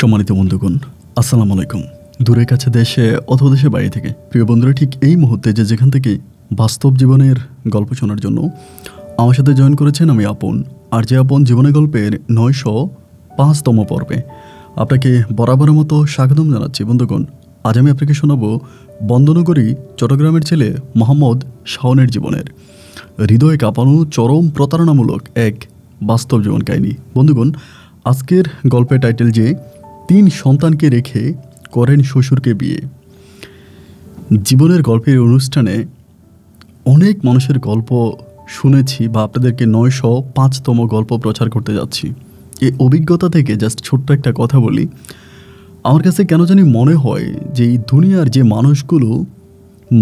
সম্মানিত বন্ধুগণ আসসালামু আলাইকুম দূরে কাছে দেশে অথবা দেশের বাইরে থেকে প্রিয় বন্ধুরা ঠিক এই মুহূর্তে যে যেখান থেকে বাস্তব জীবনের গল্প শোনার জন্য আমার সাথে জয়েন করেছেন আমি আপন আর যে আপন জীবনের গল্পের নয়শো পাঁচতম পর্বে আপনাকে বরাবরের মতো স্বাগতম জানাচ্ছি বন্ধুগণ আজ আমি আপনাকে শোনাব বন্দনগরী চট্টগ্রামের ছেলে মোহাম্মদ শাওনের জীবনের হৃদয়ে কাঁপানো চরম প্রতারণামূলক এক বাস্তব জীবন কাহিনী বন্ধুগণ আজকের গল্পের টাইটেল যে তিন সন্তানকে রেখে করেন শ্বশুরকে বিয়ে জীবনের গল্পের অনুষ্ঠানে অনেক মানুষের গল্প শুনেছি বা আপনাদেরকে নয়শো পাঁচতম গল্প প্রচার করতে যাচ্ছি এ অভিজ্ঞতা থেকে জাস্ট ছোট্ট একটা কথা বলি আমার কাছে কেন জানি মনে হয় যে এই দুনিয়ার যে মানুষগুলো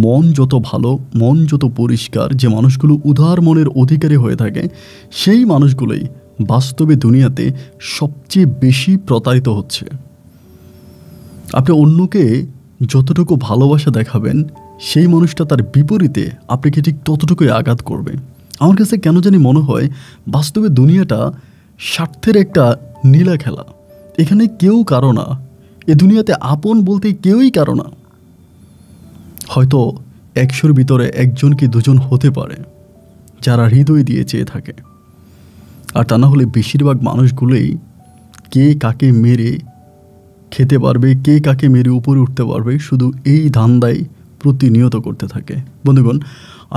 মন যত ভালো মন যত পরিষ্কার যে মানুষগুলো উদার মনের অধিকারী হয়ে থাকে সেই মানুষগুলোই বাস্তবে দুনিয়াতে সবচেয়ে বেশি প্রতারিত হচ্ছে আপনি অন্যকে যতটুকু ভালোবাসা দেখাবেন সেই মানুষটা তার বিপরীতে আপনাকে ঠিক ততটুকুই আঘাত করবে আমার কাছে কেন জানি মনে হয় বাস্তবে দুনিয়াটা স্বার্থের একটা নীলা খেলা এখানে কেউ কারো না এ দুনিয়াতে আপন বলতে কেউই কারো না হয়তো একশোর ভিতরে একজন কি দুজন হতে পারে যারা হৃদয় দিয়ে চেয়ে থাকে আর তা না হলে বেশিরভাগ মানুষগুলোই কে কাকে মেরে খেতে পারবে কে কাকে মেরে উপরে উঠতে পারবে শুধু এই ধান্দায় প্রতিনিয়ত করতে থাকে বন্ধুগণ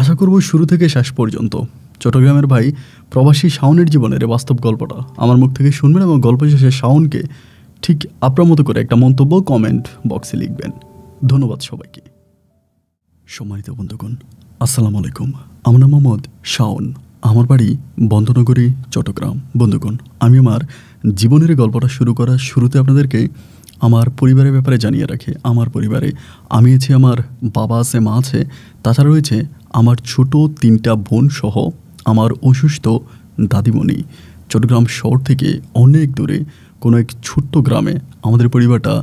আশা করব শুরু থেকে শেষ পর্যন্ত চট্টগ্রামের ভাই প্রবাসী শাওনের জীবনের বাস্তব গল্পটা আমার মুখ থেকে শুনবেন এবং গল্প শেষে শাওনকে ঠিক আপনার মতো করে একটা মন্তব্য কমেন্ট বক্সে লিখবেন ধন্যবাদ সবাইকে সম্মানিত বন্ধুগণ আসসালামু আলাইকুম আমার মোহাম্মদ শাওন আমার বাড়ি বন্দনগরী চট্টগ্রাম বন্ধুগণ আমি আমার জীবনের গল্পটা শুরু করার শুরুতে আপনাদেরকে আমার পরিবারের ব্যাপারে জানিয়ে রাখি আমার পরিবারে আমি আছি আমার বাবা আছে মা আছে তাছাড়া রয়েছে আমার ছোট তিনটা বোন সহ আমার অসুস্থ দাদিমণি চট্টগ্রাম শহর থেকে অনেক দূরে কোনো এক ছোট্ট গ্রামে আমাদের পরিবারটা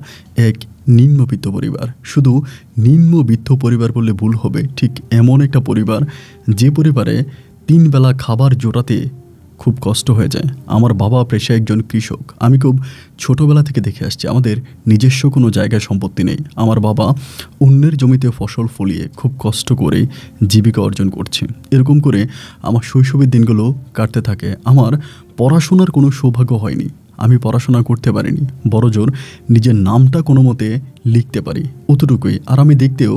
এক নিম্নবিত্ত পরিবার শুধু নিম্নবিত্ত পরিবার বললে ভুল হবে ঠিক এমন একটা পরিবার যে পরিবারে তিন বেলা খাবার জোটাতে খুব কষ্ট হয়ে যায় আমার বাবা পেশা একজন কৃষক আমি খুব ছোটোবেলা থেকে দেখে আসছি আমাদের নিজস্ব কোনো জায়গায় সম্পত্তি নেই আমার বাবা অন্যের জমিতে ফসল ফলিয়ে খুব কষ্ট করে জীবিকা অর্জন করছে এরকম করে আমার শৈশবের দিনগুলো কাটতে থাকে আমার পড়াশোনার কোনো সৌভাগ্য হয়নি আমি পড়াশোনা করতে পারিনি বড় জোর নিজের নামটা কোনো মতে লিখতে পারি অতটুকুই আর আমি দেখতেও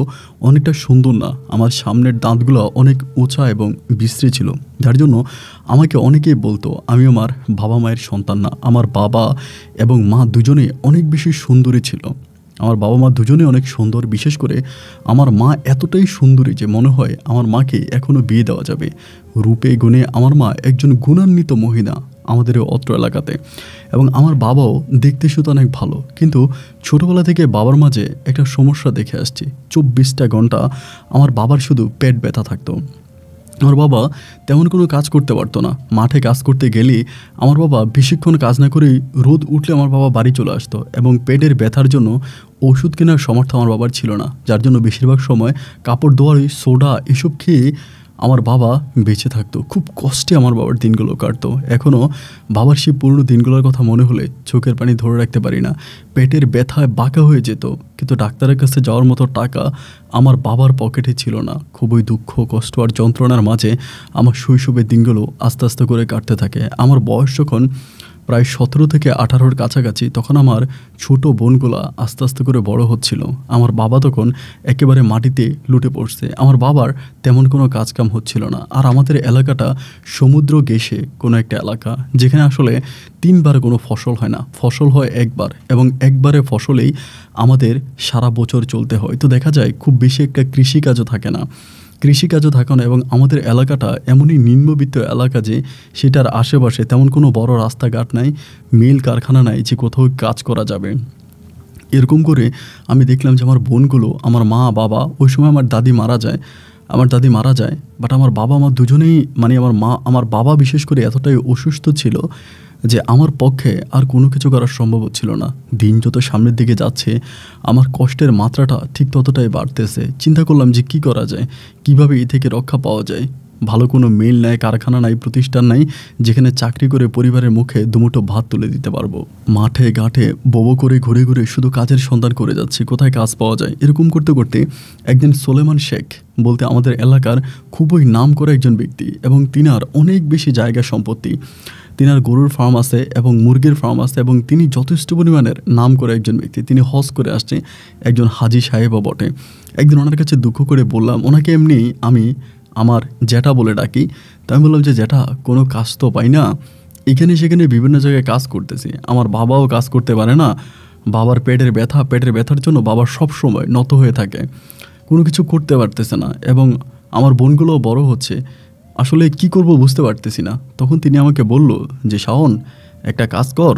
অনেকটা সুন্দর না আমার সামনের দাঁতগুলো অনেক উঁচা এবং বিশ্রী ছিল যার জন্য আমাকে অনেকেই বলতো আমি আমার বাবা মায়ের সন্তান না আমার বাবা এবং মা দুজনে অনেক বেশি সুন্দরী ছিল আমার বাবা মা দুজনে অনেক সুন্দর বিশেষ করে আমার মা এতটাই সুন্দরী যে মনে হয় আমার মাকে এখনও বিয়ে দেওয়া যাবে রূপে গুণে আমার মা একজন গুণান্বিত মহিলা আমাদের অত্র এলাকাতে এবং আমার বাবাও দেখতে শুধু অনেক ভালো কিন্তু ছোটোবেলা থেকে বাবার মাঝে একটা সমস্যা দেখে আসছি চব্বিশটা ঘন্টা আমার বাবার শুধু পেট ব্যথা থাকতো আমার বাবা তেমন কোনো কাজ করতে পারতো না মাঠে কাজ করতে গেলেই আমার বাবা বেশিক্ষণ কাজ না করেই রোদ উঠলে আমার বাবা বাড়ি চলে আসতো এবং পেটের ব্যথার জন্য ওষুধ কেনার সমর্থ আমার বাবার ছিল না যার জন্য বেশিরভাগ সময় কাপড় ধোয়ার সোডা এসব খেয়ে আমার বাবা বেঁচে থাকতো খুব কষ্টে আমার বাবার দিনগুলো কাটতো এখনও বাবার সেই পুরনো দিনগুলোর কথা মনে হলে চোখের পানি ধরে রাখতে পারি না পেটের ব্যথায় বাঁকা হয়ে যেত কিন্তু ডাক্তারের কাছে যাওয়ার মতো টাকা আমার বাবার পকেটে ছিল না খুবই দুঃখ কষ্ট আর যন্ত্রণার মাঝে আমার শৈশবের দিনগুলো আস্তে আস্তে করে কাটতে থাকে আমার বয়স যখন প্রায় সতেরো থেকে আঠারোর কাছাকাছি তখন আমার ছোট বোনগুলা আস্তে আস্তে করে বড় হচ্ছিল আমার বাবা তখন একেবারে মাটিতে লুটে পড়ছে আমার বাবার তেমন কোনো কাজকাম হচ্ছিল না আর আমাদের এলাকাটা সমুদ্র গেসে কোনো একটা এলাকা যেখানে আসলে তিনবার কোনো ফসল হয় না ফসল হয় একবার এবং একবারে ফসলেই আমাদের সারা বছর চলতে হয় তো দেখা যায় খুব বেশি একটা কৃষিকাজও থাকে না কৃষিকাজও থাকে না এবং আমাদের এলাকাটা এমনই নিম্নবিত্ত এলাকা যে সেটার আশেপাশে তেমন কোনো বড় রাস্তাঘাট নাই মিল কারখানা নাই যে কোথাও কাজ করা যাবে এরকম করে আমি দেখলাম যে আমার বোনগুলো আমার মা বাবা ওই সময় আমার দাদি মারা যায় আমার দাদি মারা যায় বাট আমার বাবা মা দুজনেই মানে আমার মা আমার বাবা বিশেষ করে এতটাই অসুস্থ ছিল যে আমার পক্ষে আর কোনো কিছু করা সম্ভব হচ্ছিল না দিন যত সামনের দিকে যাচ্ছে আমার কষ্টের মাত্রাটা ঠিক ততটাই বাড়তেছে চিন্তা করলাম যে কি করা যায় কিভাবে এ থেকে রক্ষা পাওয়া যায় ভালো কোনো মিল নাই কারখানা নাই প্রতিষ্ঠান নাই যেখানে চাকরি করে পরিবারের মুখে দুমুটো ভাত তুলে দিতে পারবো মাঠে ঘাটে বোবো করে ঘুরে ঘুরে শুধু কাজের সন্ধান করে যাচ্ছি কোথায় কাজ পাওয়া যায় এরকম করতে করতে একদিন সোলেমান শেখ বলতে আমাদের এলাকার খুবই নাম করা একজন ব্যক্তি এবং তিনার অনেক বেশি জায়গা সম্পত্তি তিনার গরুর ফার্ম আছে এবং মুরগির ফার্ম আছে এবং তিনি যথেষ্ট পরিমাণের নাম করে একজন ব্যক্তি তিনি হজ করে আসছে একজন হাজি সাহেবও বটে একদিন ওনার কাছে দুঃখ করে বললাম ওনাকে এমনি আমি আমার জ্যাঠা বলে ডাকি তা আমি বললাম যে জ্যাঠা কোনো কাজ তো পাই না এখানে সেখানে বিভিন্ন জায়গায় কাজ করতেছি আমার বাবাও কাজ করতে পারে না বাবার পেটের ব্যথা পেটের ব্যথার জন্য বাবার সব সময় নত হয়ে থাকে কোনো কিছু করতে পারতেছে না এবং আমার বোনগুলোও বড় হচ্ছে আসলে কি করব বুঝতে পারতেছি না তখন তিনি আমাকে বলল যে শাওন একটা কাজ কর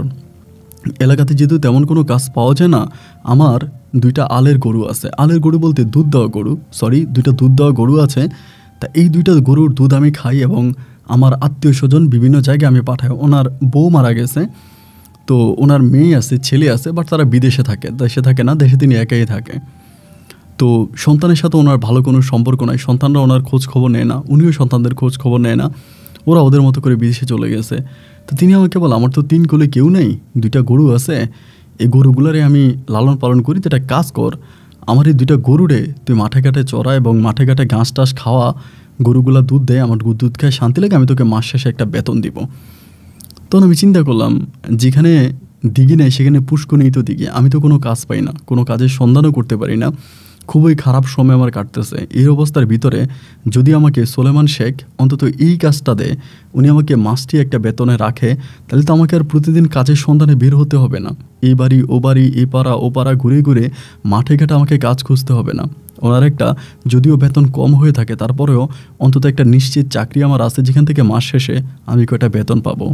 এলাকাতে যেহেতু তেমন কোনো কাজ পাওয়া যায় না আমার দুইটা আলের গরু আছে আলের গরু বলতে দুধ দেওয়া গরু সরি দুইটা দুধ দেওয়া গরু আছে তা এই দুইটা গরুর দুধ আমি খাই এবং আমার আত্মীয় স্বজন বিভিন্ন জায়গায় আমি পাঠাই ওনার বউ মারা গেছে তো ওনার মেয়ে আছে ছেলে আছে বাট তারা বিদেশে থাকে দেশে থাকে না দেশে তিনি একাই থাকে তো সন্তানের সাথে ওনার ভালো কোনো সম্পর্ক নাই সন্তানরা ওনার খোঁজ খবর নেয় না উনিও সন্তানদের খোঁজ খবর নেয় না ওরা ওদের মতো করে বিদেশে চলে গেছে তো তিনি আমাকে বল আমার তো তিন কোলে কেউ নেই দুইটা গরু আছে এই গরুগুলারে আমি লালন পালন করি তো একটা কাজ কর আমার এই দুইটা গরুরে তুই মাঠে ঘাটে চড়া এবং মাঠে ঘাটে ঘাস টাস খাওয়া গরুগুলা দুধ দেয় আমার দুধ খায় শান্তি লাগে আমি তোকে মাস শেষে একটা বেতন দিব তখন আমি চিন্তা করলাম যেখানে দিঘি নেই সেখানে পুষ্ক নেই তো দিঘি আমি তো কোনো কাজ পাই না কোনো কাজের সন্ধানও করতে পারি না খুবই খারাপ সময় আমার কাটতেছে এই অবস্থার ভিতরে যদি আমাকে সোলেমান শেখ অন্তত এই কাজটা দেয় উনি আমাকে মাসটি একটা বেতনে রাখে তাহলে তো আমাকে আর প্রতিদিন কাজের সন্ধানে বের হতে হবে না এই বাড়ি ও বাড়ি এ পাড়া ও পাড়া ঘুরে ঘুরে মাঠে ঘাটে আমাকে কাজ খুঁজতে হবে না ওনার একটা যদিও বেতন কম হয়ে থাকে তারপরেও অন্তত একটা নিশ্চিত চাকরি আমার আছে যেখান থেকে মাস শেষে আমি কয়টা বেতন পাবো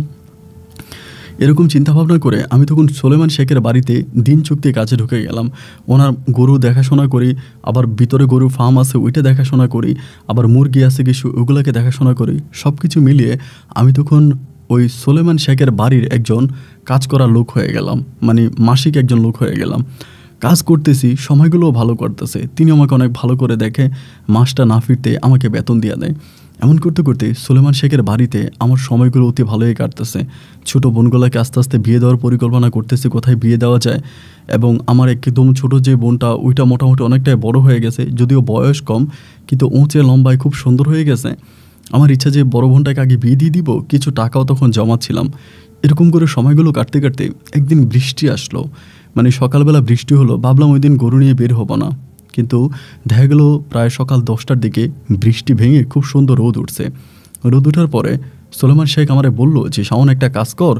এরকম চিন্তাভাবনা করে আমি তখন সোলেমান শেখের বাড়িতে দিন চুক্তি কাছে ঢুকে গেলাম ওনার গরু দেখাশোনা করি আবার ভিতরে গরু ফার্ম আছে ওইটা দেখাশোনা করি আবার মুরগি আছে কিছু ওগুলোকে দেখাশোনা করি সব কিছু মিলিয়ে আমি তখন ওই সোলেমান শেখের বাড়ির একজন কাজ করা লোক হয়ে গেলাম মানে মাসিক একজন লোক হয়ে গেলাম কাজ করতেছি সময়গুলোও ভালো করতেছে তিনি আমাকে অনেক ভালো করে দেখে মাসটা না ফিরতে আমাকে বেতন দিয়ে দেয় এমন করতে করতে সুলেমান শেখের বাড়িতে আমার সময়গুলো অতি ভালোই কাটতেছে ছোট বোনগুলাকে আস্তে আস্তে বিয়ে দেওয়ার পরিকল্পনা করতেছি কোথায় বিয়ে দেওয়া যায় এবং আমার একদম ছোট যে বোনটা ওইটা মোটামুটি অনেকটাই বড় হয়ে গেছে যদিও বয়স কম কিন্তু উঁচে লম্বায় খুব সুন্দর হয়ে গেছে আমার ইচ্ছা যে বড় বোনটাকে আগে বিয়ে দিয়ে দিব কিছু টাকাও তখন জমাচ্ছিলাম এরকম করে সময়গুলো কাটতে কাটতে একদিন বৃষ্টি আসলো মানে সকালবেলা বৃষ্টি হলো ভাবলাম ওই দিন গরু নিয়ে বের হবো না কিন্তু দেখা গেল প্রায় সকাল দশটার দিকে বৃষ্টি ভেঙে খুব সুন্দর রোদ উঠছে রোদ উঠার পরে সোলেমান শেখ আমারে বলল যে সামন একটা কাজ কর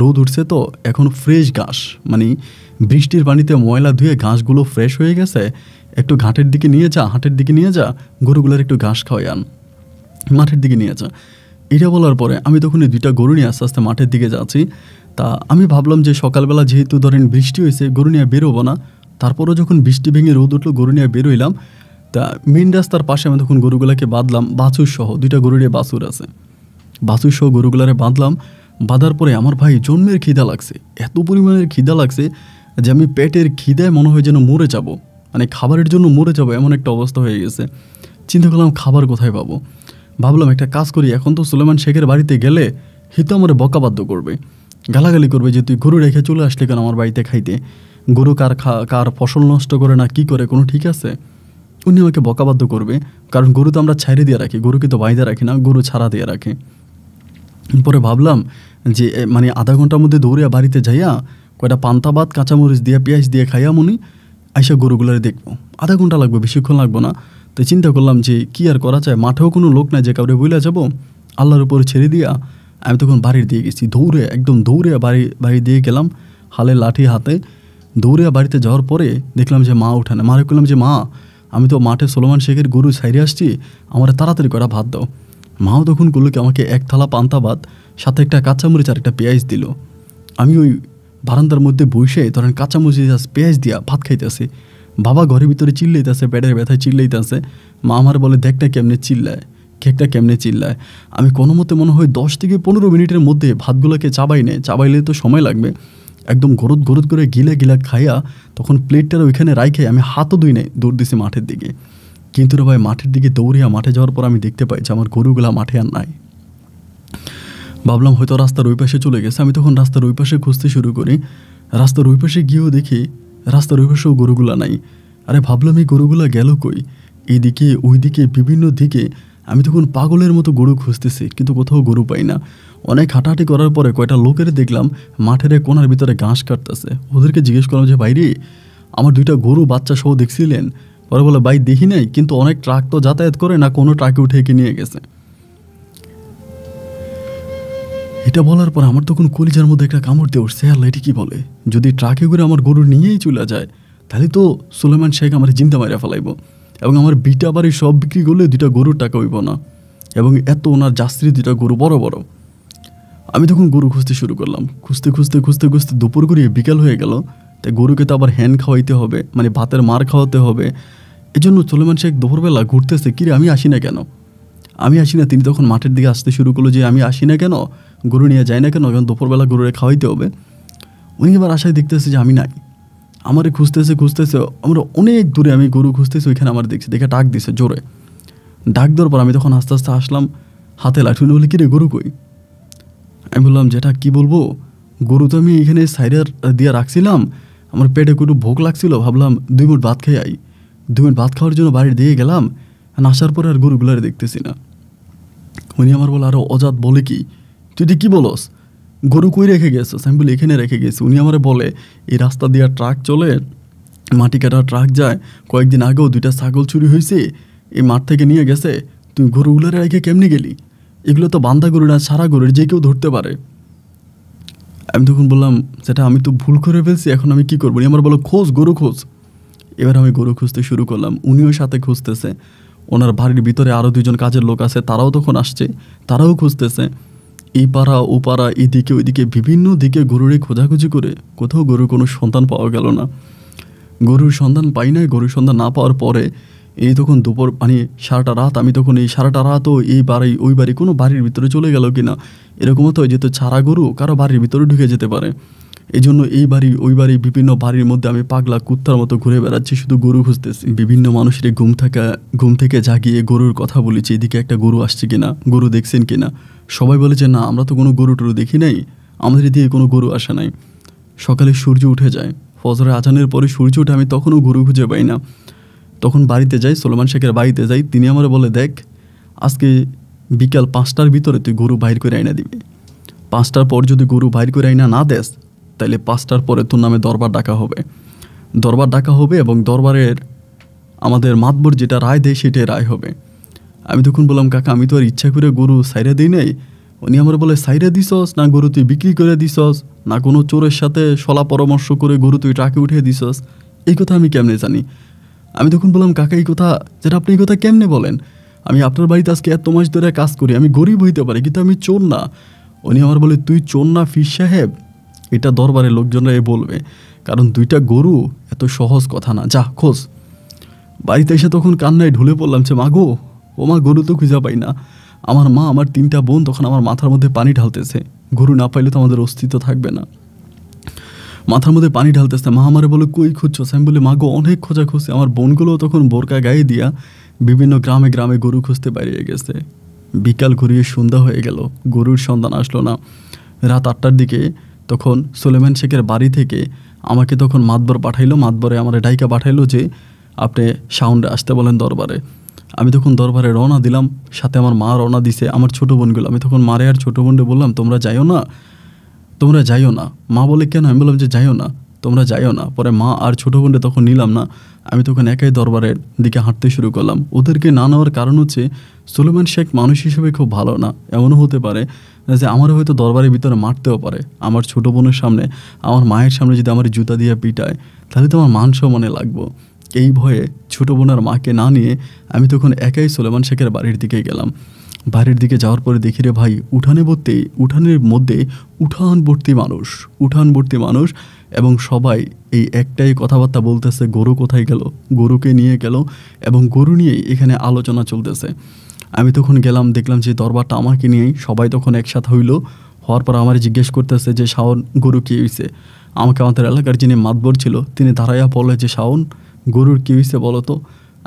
রোদ উঠছে তো এখন ফ্রেশ ঘাস মানে বৃষ্টির পানিতে ময়লা ধুয়ে ঘাসগুলো ফ্রেশ হয়ে গেছে একটু ঘাটের দিকে নিয়ে যা হাটের দিকে নিয়ে যা গরুগুলোর একটু ঘাস খাওয়াই আন মাঠের দিকে নিয়ে যা এটা বলার পরে আমি তখন এই দুইটা গরু নিয়ে আস্তে আস্তে মাঠের দিকে যাচ্ছি তা আমি ভাবলাম যে সকালবেলা যেহেতু ধরেন বৃষ্টি হয়েছে গরু নিয়ে বেরোবো না তারপরও যখন বৃষ্টি ভেঙে রোদ উঠলো গরু নিয়ে বেরোইলাম তা মেন রাস্তার পাশে আমি তখন গরুগুলাকে বাঁধলাম বাছুর সহ দুইটা গরু নিয়ে বাছুর আছে বাছুর সহ গরুগুলারে বাঁধলাম বাঁধার পরে আমার ভাই জন্মের খিদা লাগছে এত পরিমাণের খিদা লাগছে যে আমি পেটের খিদায় মনে হয় যেন মরে যাব মানে খাবারের জন্য মরে যাব এমন একটা অবস্থা হয়ে গেছে চিন্তা করলাম খাবার কোথায় পাবো ভাবলাম একটা কাজ করি এখন তো সুলেমান শেখের বাড়িতে গেলে হিতো আমার বকাবাদ্য করবে গালাগালি করবে যে তুই গরু রেখে চলে আসলে কেন আমার বাড়িতে খাইতে গরু কার খা কার ফসল নষ্ট করে না কি করে কোনো ঠিক আছে উনি আমাকে বকাবাদ্য করবে কারণ গরু তো আমরা ছাইড়ে দিয়ে রাখি গরুকে তো বাইদে রাখি না গরু ছাড়া দিয়ে রাখি পরে ভাবলাম যে মানে আধা ঘন্টার মধ্যে দৌড়ে বাড়িতে যাইয়া কয়টা পান্তা ভাত কাঁচামরিচ দিয়ে পেঁয়াজ দিয়ে খাইয়া মনি আইসা গরুগুলোরে দেখবো আধা ঘন্টা লাগবে বেশিক্ষণ লাগবো না তো চিন্তা করলাম যে কি আর করা যায় মাঠেও কোনো লোক নাই যে কাউরে বইলা যাবো আল্লাহর উপরে ছেড়ে দিয়া আমি তখন বাড়ির দিয়ে গেছি দৌড়ে একদম দৌড়ে বাড়ি বাড়ি দিয়ে গেলাম হালে লাঠি হাতে দৌড়ে বাড়িতে যাওয়ার পরে দেখলাম যে মা উঠানে মারে করলাম যে মা আমি তো মাঠে সোলোমান শেখের গরু সাইরে আসছি আমার তাড়াতাড়ি করা ভাত দাও মাও তখন গুলোকে আমাকে এক থালা পান্তা ভাত সাথে একটা কাঁচামরিচ আর একটা পেঁয়াজ দিল আমি ওই বারান্দার মধ্যে বসে ধরেন কাঁচামরিচ পেঁয়াজ দিয়া ভাত খাইতেছি বাবা ঘরের ভিতরে চিল্লাইতেছে পেটের ব্যথায় চিল্লাইতেছে মা আমার বলে দেখটা কেমনে চিল্লায় কেকটা কেমনে চিল্লায় আমি কোনো মতে মনে হয় দশ থেকে পনেরো মিনিটের মধ্যে ভাতগুলোকে চাবাই নেয় চাবাইলে তো সময় লাগবে একদম গরুদ গরুদ করে গিলা গিলা খাইয়া তখন প্লেটটার ওইখানে রাইখে আমি হাতও দুই নেই দৌড় দিছি মাঠের দিকে কিন্তু রে ভাই মাঠের দিকে দৌড়িয়া মাঠে যাওয়ার পর আমি দেখতে পাই যে আমার গরুগুলা মাঠে আর নাই ভাবলাম হয়তো রাস্তার ওই পাশে চলে গেছে আমি তখন রাস্তার ওই পাশে খুঁজতে শুরু করি রাস্তার ওই পাশে গিয়েও দেখি রাস্তার ওই পাশেও গরুগুলা নাই আরে ভাবলাম এই গরুগুলা গেল কই এদিকে ওইদিকে বিভিন্ন দিকে আমি তখন পাগলের মতো গরু খুঁজতেছি কিন্তু কোথাও গরু পাই না অনেক হাঁটাহাঁটি করার পরে কয়টা লোকের দেখলাম মাঠের কোনার ভিতরে ঘাস কাটতেছে ওদেরকে জিজ্ঞেস করলাম যে বাইরে আমার দুইটা গরু বাচ্চা সহ দেখছিলেন পরে বলে বাই দেখি নাই কিন্তু অনেক ট্রাক তো যাতায়াত করে না কোনো ট্রাকে উঠে কে নিয়ে গেছে এটা বলার পর আমার তখন কলিজার মধ্যে একটা কামড় দিয়ে উঠছে আল্লাহ এটি কী বলে যদি ট্রাকে করে আমার গরু নিয়েই চলে যায় তাহলে তো সুলেমান শেখ আমার জিন্দা মারিয়া ফেলাইবো এবং আমার বিটা বাড়ি সব বিক্রি করলে দুটা গরুর টাকা হইব না এবং এত ওনার যাত্রী দুটা গরু বড় বড় আমি তখন গরু খুঁজতে শুরু করলাম খুঁজতে খুঁজতে খুঁজতে খুঁজতে দুপুর করিয়ে বিকেল হয়ে গেল তাই গরুকে তো আবার হ্যান খাওয়াইতে হবে মানে ভাতের মার খাওয়াতে হবে এজন্য চলেমান শেখ দুপুরবেলা ঘুরতেছে কিরে আমি আসি না কেন আমি আসি না তিনি তখন মাঠের দিকে আসতে শুরু করলো যে আমি আসি না কেন গরু নিয়ে যাই না কেন কারণ দুপুরবেলা গরুরে খাওয়াইতে হবে উনি এবার আশায় দেখতেছে যে আমি নাই আমারে খুঁজতেছে খুঁজতেছে আমরা অনেক দূরে আমি গরু খুঁজতেছি ওইখানে আমার দেখছি দেখে ডাক দিছে জোরে ডাক দেওয়ার পর আমি তখন আস্তে আস্তে আসলাম হাতে লাঠি বলি কিরে গরু কই আমি বললাম যেটা কি বলবো গরু তো আমি এখানে সাইডে দিয়ে রাখছিলাম আমার পেটে একটু ভোগ লাগছিল ভাবলাম দুই মিনিট ভাত খেয়ে আই দুই মিনিট ভাত খাওয়ার জন্য বাড়ি দিয়ে গেলাম আর আসার পরে আর গরুগুলো দেখতেছি না উনি আমার বলে আরও অজাত বলে কি তুই কি বলস গরু কই রেখে গেছো আমি বলি এখানে রেখে গেছি উনি আমার বলে এই রাস্তা দিয়ে ট্রাক চলে মাটি কাটা ট্রাক যায় কয়েকদিন আগেও দুইটা ছাগল চুরি হয়েছে এই মাঠ থেকে নিয়ে গেছে তুমি গরুগুলোর রেখে কেমনি গেলি এগুলো তো বান্দা গরু না সারা গরুর যে কেউ ধরতে পারে আমি তখন বললাম সেটা আমি তো ভুল করে ফেলছি এখন আমি কি করবো আমার বলো খোঁজ গরু খোঁজ এবার আমি গরু খুঁজতে শুরু করলাম উনিও সাথে খুঁজতেছে ওনার বাড়ির ভিতরে আরও দুজন কাজের লোক আছে তারাও তখন আসছে তারাও খুঁজতেছে এই পাড়া ও পাড়া এদিকে ওইদিকে বিভিন্ন দিকে গরুরে খোঁজাখুঁজি করে কোথাও গরুর কোনো সন্তান পাওয়া গেল না গরুর সন্ধান পাই নাই গরুর সন্ধান না পাওয়ার পরে এই তখন দুপুর মানে সারাটা রাত আমি তখন এই সারাটা রাতও এই বাড়ি ওই বাড়ি কোনো বাড়ির ভিতরে চলে গেল কিনা এরকমও তো যেহেতু ছাড়া গরু কারো বাড়ির ভিতরে ঢুকে যেতে পারে এই জন্য এই বাড়ি ওই বাড়ি বিভিন্ন বাড়ির মধ্যে আমি পাগলা কুত্তার মতো ঘুরে বেড়াচ্ছি শুধু গরু খুঁজতেছি বিভিন্ন মানুষের ঘুম থাকা ঘুম থেকে জাগিয়ে গরুর কথা বলেছি এদিকে একটা গরু আসছে কিনা গরু দেখছেন কিনা সবাই বলে যে না আমরা তো কোনো গরু টরু দেখি নাই আমাদের এদিকে কোনো গরু আসে নাই সকালে সূর্য উঠে যায় ফজরের আজানের পরে সূর্য উঠে আমি তখনও গরু খুঁজে পাই না তখন বাড়িতে যাই সোলমান শেখের বাড়িতে যাই তিনি আমার বলে দেখ আজকে বিকাল পাঁচটার ভিতরে তুই গরু বাইর করে আইনা দিবি পাঁচটার পর যদি গরু বাইর করে আইনা না দেস তাইলে পাঁচটার পরে তোর নামে দরবার ডাকা হবে দরবার ডাকা হবে এবং দরবারের আমাদের মাতবর যেটা রায় দেয় সেটাই রায় হবে আমি তখন বললাম কাকা আমি তো আর ইচ্ছা করে গরু সাইরা দিই নাই উনি আমার বলে সাইরা দিসস না গরু তুই বিক্রি করে দিসস না কোনো চোরের সাথে সলা পরামর্শ করে গরু তুই ট্রাকে উঠিয়ে দিসস এই কথা আমি কেমনে জানি আমি তখন বললাম কাকা এই কথা যেটা আপনি এই কথা কেমনে বলেন আমি আপনার বাড়িতে আজকে এত মাস ধরে কাজ করি আমি গরিব হইতে পারি কিন্তু আমি চোর না উনি আমার বলে তুই চোর না ফির সাহেব এটা দরবারে লোকজনরা এ বলবে কারণ দুইটা গরু এত সহজ কথা না যা খোঁজ বাড়িতে এসে তখন কান্নায় ঢুলে পড়লাম যে মাগো ও মা গরু তো খুঁজা পাই না আমার মা আমার তিনটা বোন তখন আমার মাথার মধ্যে পানি ঢালতেছে গরু না পাইলে তো আমাদের অস্তিত্ব থাকবে না মাথার মধ্যে পানি ঢালতেছে মা আমারে বলে কই খুঁজছো আমি বলি মাগো অনেক খোঁজা খুঁজছে আমার বোনগুলো তখন বোরকা গায়ে দিয়া বিভিন্ন গ্রামে গ্রামে গরু খুঁজতে বাইরে গেছে বিকাল ঘুরিয়ে সন্ধ্যা হয়ে গেল গরুর সন্ধান আসলো না রাত আটটার দিকে তখন সুলেমান শেখের বাড়ি থেকে আমাকে তখন মাতবর পাঠাইলো মাতবরে আমার ডাইকা পাঠাইলো যে আপনি সাউন্ডে আসতে বলেন দরবারে আমি তখন দরবারে রওনা দিলাম সাথে আমার মা রওনা দিছে আমার ছোটো বোনগুলো আমি তখন মারে আর ছোটো বোনকে বললাম তোমরা যাইও না তোমরা যাইও না মা বলে কেন আমি বললাম যে যাইও না তোমরা যাইও না পরে মা আর ছোটো বোনটা তখন নিলাম না আমি তখন একাই দরবারের দিকে হাঁটতে শুরু করলাম ওদেরকে না নেওয়ার কারণ হচ্ছে সুলেমান শেখ মানুষ হিসেবে খুব ভালো না এমনও হতে পারে যে আমারও হয়তো দরবারের ভিতরে মারতেও পারে আমার ছোট বোনের সামনে আমার মায়ের সামনে যদি আমার জুতা দিয়ে পিটায় তাহলে তো আমার মান সম্মানে লাগবো এই ভয়ে ছোটো বোনার মাকে না নিয়ে আমি তখন একাই সোলেমান শেখের বাড়ির দিকে গেলাম বাড়ির দিকে যাওয়ার পরে দেখি রে ভাই উঠানে ভর্তি উঠানের মধ্যে উঠান মানুষ উঠান মানুষ এবং সবাই এই একটাই কথাবার্তা বলতেছে গরু কোথায় গেল গরুকে নিয়ে গেল এবং গরু নিয়েই এখানে আলোচনা চলতেছে আমি তখন গেলাম দেখলাম যে দরবারটা আমাকে নিয়েই সবাই তখন একসাথে হইল হওয়ার পর আমার জিজ্ঞেস করতেছে যে শাওন গরু কী হয়েছে আমাকে আমাদের এলাকার যিনি মাতবর ছিল তিনি দাঁড়াইয়া বলে যে শাওন গরুর কী হয়েছে বলো তো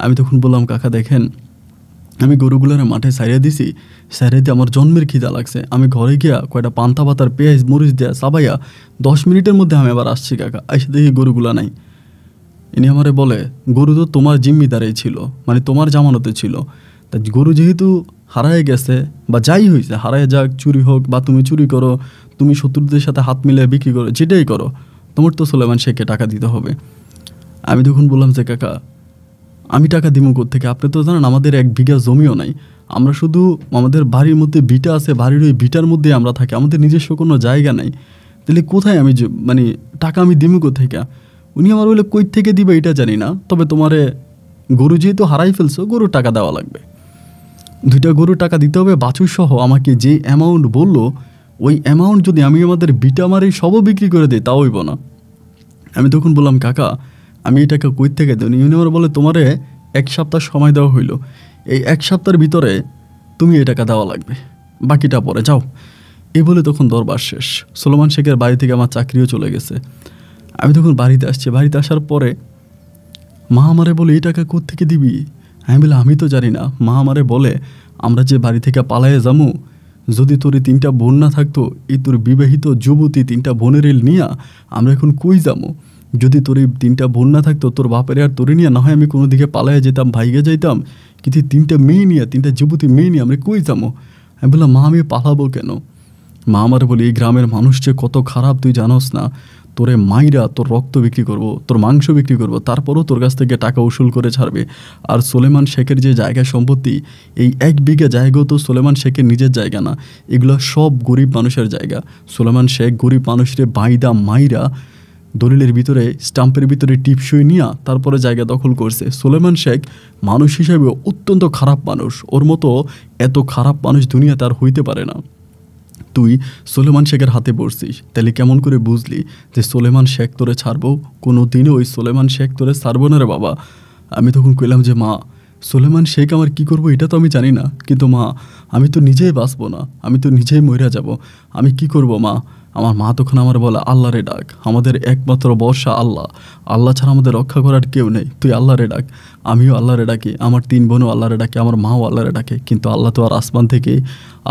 আমি তখন বললাম কাকা দেখেন আমি গরুগুলোর মাঠে সারিয়ে দিছি সারিয়ে দিয়ে আমার জন্মের খিদা লাগছে আমি ঘরে গিয়া কয়টা পান্তা পাতার পেঁয়াজ মরিচ দেয়া সাবাইয়া দশ মিনিটের মধ্যে আমি আবার আসছি কাকা আইসে দেখি গরুগুলা নাই ইনি আমারে বলে গরু তো তোমার জিম্মিদারেই ছিল মানে তোমার জামানতে ছিল তা গরু যেহেতু হারায় গেছে বা যাই হয়েছে হারায় যাক চুরি হোক বা তুমি চুরি করো তুমি শত্রুদের সাথে হাত মিলে বিক্রি করো যেটাই করো তোমার তো সোলেমান শেখকে টাকা দিতে হবে আমি তখন বললাম যে কাকা আমি টাকা দিব থেকে আপনি তো জানেন আমাদের এক বিঘা জমিও নাই আমরা শুধু আমাদের বাড়ির মধ্যে বিটা আছে বাড়ির ওই বিটার মধ্যে আমরা থাকি আমাদের নিজস্ব কোনো জায়গা নাই তাহলে কোথায় আমি মানে টাকা আমি দিমু থেকে উনি আমার বলে কই থেকে দিবে এটা জানি না তবে তোমারে গরু যেহেতু হারাই ফেলছো গরুর টাকা দেওয়া লাগবে দুইটা গরু টাকা দিতে হবে বাছুর সহ আমাকে যে অ্যামাউন্ট বলল ওই অ্যামাউন্ট যদি আমি আমাদের বিটা মারি সবও বিক্রি করে দিই তাও হইব না আমি তখন বললাম কাকা আমি এই টাকা কই থেকে দেন ইউনি আমার বলে তোমারে এক সপ্তাহ সময় দেওয়া হইলো এই এক সপ্তাহের ভিতরে তুমি এই টাকা দেওয়া লাগবে বাকিটা পরে যাও এ বলে তখন দরবার শেষ সোলমান শেখের বাড়ি থেকে আমার চাকরিও চলে গেছে আমি তখন বাড়িতে আসছি বাড়িতে আসার পরে মা আমারে বলে এই টাকা কোত্থেকে দিবি আমি বলে আমি তো জানি না মা আমারে বলে আমরা যে বাড়ি থেকে পালাইয়ে যামু যদি তোর তিনটা বোন না থাকতো এই তোর বিবাহিত যুবতী তিনটা বোনের নিয়া আমরা এখন কই যামু যদি তোর এই তিনটা বোন না থাকতো তোর বাপের আর তোরে নিয়ে না হয় আমি কোনো দিকে পালায়ে যেতাম ভাইগে যাইতাম কিন্তু তিনটা মেয়ে নিয়ে তিনটা যুবতী মেয়ে নিয়ে আমরা কই যামো আমি বললাম মা আমি পালাবো কেন মা আমার বলি এই গ্রামের মানুষ যে কত খারাপ তুই জানোস না তোরে মাইরা তোর রক্ত বিক্রি করব তোর মাংস বিক্রি করব তারপরও তোর কাছ থেকে টাকা উসুল করে ছাড়বে আর সোলেমান শেখের যে জায়গা সম্পত্তি এই এক বিঘা জায়গাও তো সোলেমান শেখের নিজের জায়গা না এগুলো সব গরিব মানুষের জায়গা সোলেমান শেখ গরিব মানুষের বাইদা মাইরা দলিলের ভিতরে স্টাম্পের ভিতরে টিপসই নিয়ে তারপরে জায়গা দখল করছে সোলেমান শেখ মানুষ হিসেবে অত্যন্ত খারাপ মানুষ ওর মতো এত খারাপ মানুষ দুনিয়া তার হইতে পারে না তুই সোলেমান শেখের হাতে পড়ছিস তাহলে কেমন করে বুঝলি যে সোলেমান শেখ তোরে ছাড়বো কোনো দিনও ওই সোলেমান শেখ তোরে ছাড়বো না রে বাবা আমি তখন কইলাম যে মা সোলেমান শেখ আমার কি করব এটা তো আমি জানি না কিন্তু মা আমি তো নিজেই বাঁচবো না আমি তো নিজেই মরে যাব আমি কি করব মা আমার মা তখন আমার বলে আল্লাহরে ডাক আমাদের একমাত্র বর্ষা আল্লাহ আল্লাহ ছাড়া আমাদের রক্ষা করার কেউ নেই তুই আল্লাহরে ডাক আমিও আল্লাহরে ডাকি আমার তিন বোনও আল্লাহরে ডাকে আমার মাও আল্লাহরে ডাকে কিন্তু আল্লাহ তো আর আসমান থেকে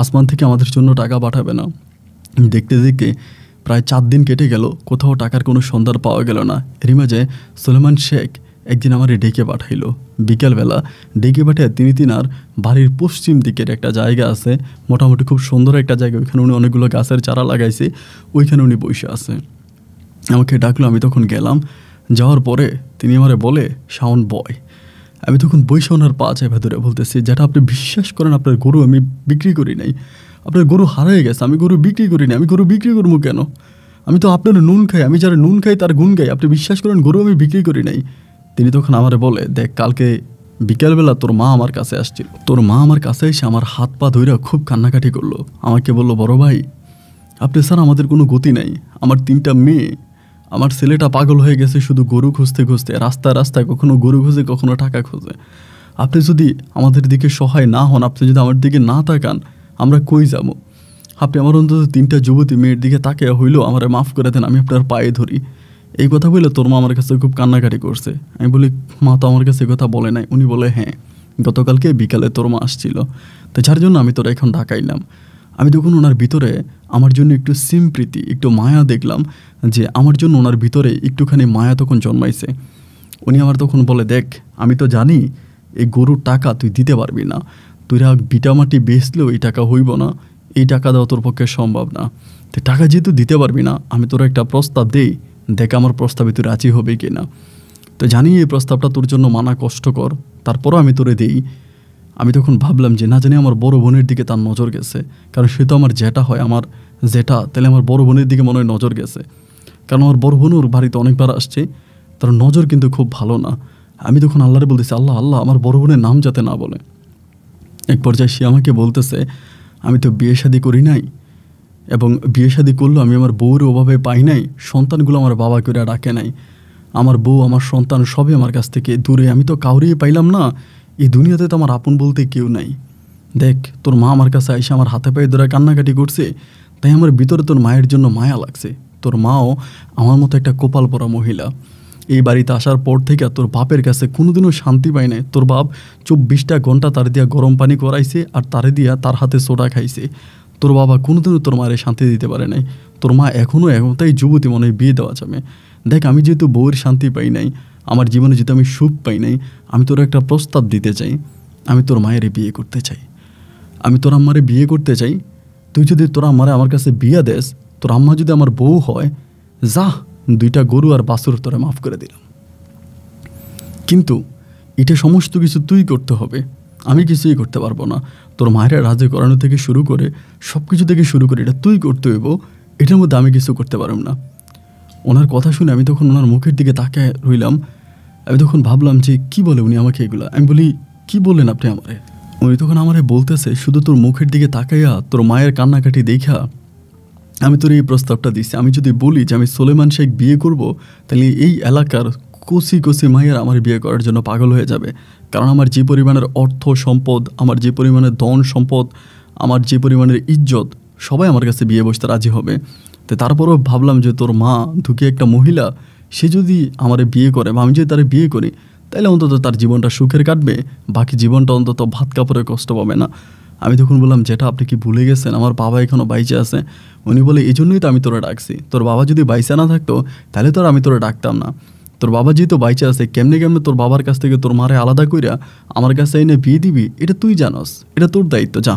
আসমান থেকে আমাদের জন্য টাকা পাঠাবে না দেখতে দেখতে প্রায় চার দিন কেটে গেল কোথাও টাকার কোনো সন্ধান পাওয়া গেল না এরই মাঝে সুলেমান শেখ একদিন আমারে ডেকে পাঠাইলো বিকেলবেলা ডেকে পাঠিয়ে তিনি তিনার বাড়ির পশ্চিম দিকের একটা জায়গা আছে মোটামুটি খুব সুন্দর একটা জায়গা ওইখানে উনি অনেকগুলো গাছের চারা লাগাইছে ওইখানে উনি বসে আছে আমাকে ডাকলো আমি তখন গেলাম যাওয়ার পরে তিনি আমারে বলে শাওন বয় আমি তখন বৈশা ওনার পা চাই ভেতরে বলতেছি যেটা আপনি বিশ্বাস করেন আপনার গরু আমি বিক্রি করি নাই আপনার গরু হারিয়ে গেছে আমি গরু বিক্রি করি নাই আমি গরু বিক্রি করবো কেন আমি তো আপনার নুন খাই আমি যারা নুন খাই তার গুণ গাই আপনি বিশ্বাস করেন গরু আমি বিক্রি করি নাই তিনি তখন আমারে বলে দেখ কালকে বিকেলবেলা তোর মা আমার কাছে আসছিল তোর মা আমার কাছে এসে আমার হাত পা ধইরা খুব কান্নাকাটি করলো আমাকে বলল বড় ভাই আপনি স্যার আমাদের কোনো গতি নাই আমার তিনটা মেয়ে আমার ছেলেটা পাগল হয়ে গেছে শুধু গরু খুঁজতে খুঁজতে রাস্তা রাস্তায় কখনো গরু খুঁজে কখনো টাকা খুঁজে আপনি যদি আমাদের দিকে সহায় না হন আপনি যদি আমার দিকে না তাকান আমরা কই যাব আপনি আমার অন্তত তিনটা যুবতী মেয়ের দিকে তাকিয়া হইলেও আমার মাফ করে দেন আমি আপনার পায়ে ধরি এই কথা বলে তোর মা আমার কাছে খুব কান্নাকাটি করছে আমি বলি মা তো আমার কাছে কথা বলে নাই উনি বলে হ্যাঁ গতকালকে বিকালে তোর মা আসছিল তো যার জন্য আমি তোর এখন ঢাকাইলাম আমি তখন ওনার ভিতরে আমার জন্য একটু সিমপ্রীতি একটু মায়া দেখলাম যে আমার জন্য ওনার ভিতরে একটুখানি মায়া তখন জন্মাইছে উনি আমার তখন বলে দেখ আমি তো জানি এই গরুর টাকা তুই দিতে পারবি না তুই রাগ বিটামাটি বেচলেও এই টাকা হইব না এই টাকা দেওয়া তোর পক্ষে সম্ভব না তো টাকা যেহেতু দিতে পারবি না আমি তোর একটা প্রস্তাব দেই দেখে আমার প্রস্তাবে তুই রাজি হবে কি না তো জানি এই প্রস্তাবটা তোর জন্য মানা কষ্টকর তারপরও আমি তোরে দিই আমি তখন ভাবলাম যে না জানি আমার বড় বোনের দিকে তার নজর গেছে কারণ সে তো আমার জেঠা হয় আমার জেঠা তাহলে আমার বড় বোনের দিকে মনে হয় নজর গেছে কারণ আমার বড় বোন ওর বাড়িতে অনেকবার আসছে তার নজর কিন্তু খুব ভালো না আমি তখন আল্লাহরে বলতেছি আল্লাহ আল্লাহ আমার বড় বোনের নাম যাতে না বলে এক পর্যায়ে সে আমাকে বলতেছে আমি তো বিয়ে শাদি করি নাই এবং বিয়ে শাদি করলেও আমি আমার বউর অভাবে পাই নাই সন্তানগুলো আমার বাবা করে ডাকে নাই আমার বউ আমার সন্তান সবই আমার কাছ থেকে দূরে আমি তো কাউরেই পাইলাম না এই দুনিয়াতে তো আমার আপন বলতে কেউ নাই দেখ তোর মা আমার কাছে এসে আমার হাতে পায়ে ধরে কান্নাকাটি করছে তাই আমার ভিতরে তোর মায়ের জন্য মায়া লাগছে তোর মাও আমার মতো একটা কোপাল পরা মহিলা এই বাড়িতে আসার পর থেকে তোর বাপের কাছে কোনোদিনও শান্তি পাই নাই তোর বাপ চব্বিশটা ঘন্টা তার দিয়া গরম পানি করাইছে আর তারে দিয়া তার হাতে সোডা খাইছে তোর বাবা কোনোদিনও তোর মায়ের শান্তি দিতে পারে নাই তোর মা এখনও এখন তাই যুবতী মনে হয় বিয়ে দেওয়া যাবে দেখ আমি যেহেতু বউয়ের শান্তি পাই নাই আমার জীবনে যেহেতু আমি সুখ পাই নাই আমি তোর একটা প্রস্তাব দিতে চাই আমি তোর মায়ের বিয়ে করতে চাই আমি তোর আম্মারে বিয়ে করতে চাই তুই যদি তোর আম্মারে আমার কাছে বিয়ে দেস তোর আম্মা যদি আমার বউ হয় যা দুইটা গরু আর বাসুর তোরা মাফ করে দিলাম কিন্তু এটা সমস্ত কিছু তুই করতে হবে আমি কিছুই করতে পারবো না তোর মায়ের রাজি করানো থেকে শুরু করে সব কিছু থেকে শুরু করে এটা তুই করতে হইব এটার মধ্যে আমি কিছু করতে পারব না ওনার কথা শুনে আমি তখন ওনার মুখের দিকে তাকায় রইলাম আমি তখন ভাবলাম যে কি বলে উনি আমাকে এগুলো আমি বলি কি বললেন আপনি আমারে উনি তখন আমারে বলতেছে শুধু তোর মুখের দিকে তাকাইয়া তোর মায়ের কান্নাকাটি দেখা আমি তোর এই প্রস্তাবটা দিছি আমি যদি বলি যে আমি সোলেমান শেখ বিয়ে করব তাহলে এই এলাকার কোসি কষি মাইয়ার আমার বিয়ে করার জন্য পাগল হয়ে যাবে কারণ আমার যে পরিমাণের অর্থ সম্পদ আমার যে পরিমাণের ধন সম্পদ আমার যে পরিমাণের ইজ্জত সবাই আমার কাছে বিয়ে বসতে রাজি হবে তো তারপরেও ভাবলাম যে তোর মা ধুকে একটা মহিলা সে যদি আমারে বিয়ে করে বা আমি যদি তারে বিয়ে করি তাহলে অন্তত তার জীবনটা সুখের কাটবে বাকি জীবনটা অন্তত ভাত কাপড়ে কষ্ট পাবে না আমি তখন বললাম যেটা আপনি কি ভুলে গেছেন আমার বাবা এখনও বাইচে আছে উনি বলে এই জন্যই তো আমি তোরা ডাকছি তোর বাবা যদি বাইচা না থাকতো তাহলে তো আর আমি তোরা ডাকতাম না তোর বাবা যেহেতু বাইচা আছে কেমনে কেমনে তোর বাবার কাছ থেকে তোর মারে আলাদা কইরা আমার কাছে এনে বিয়ে দিবি এটা তুই জানস এটা তোর দায়িত্ব যা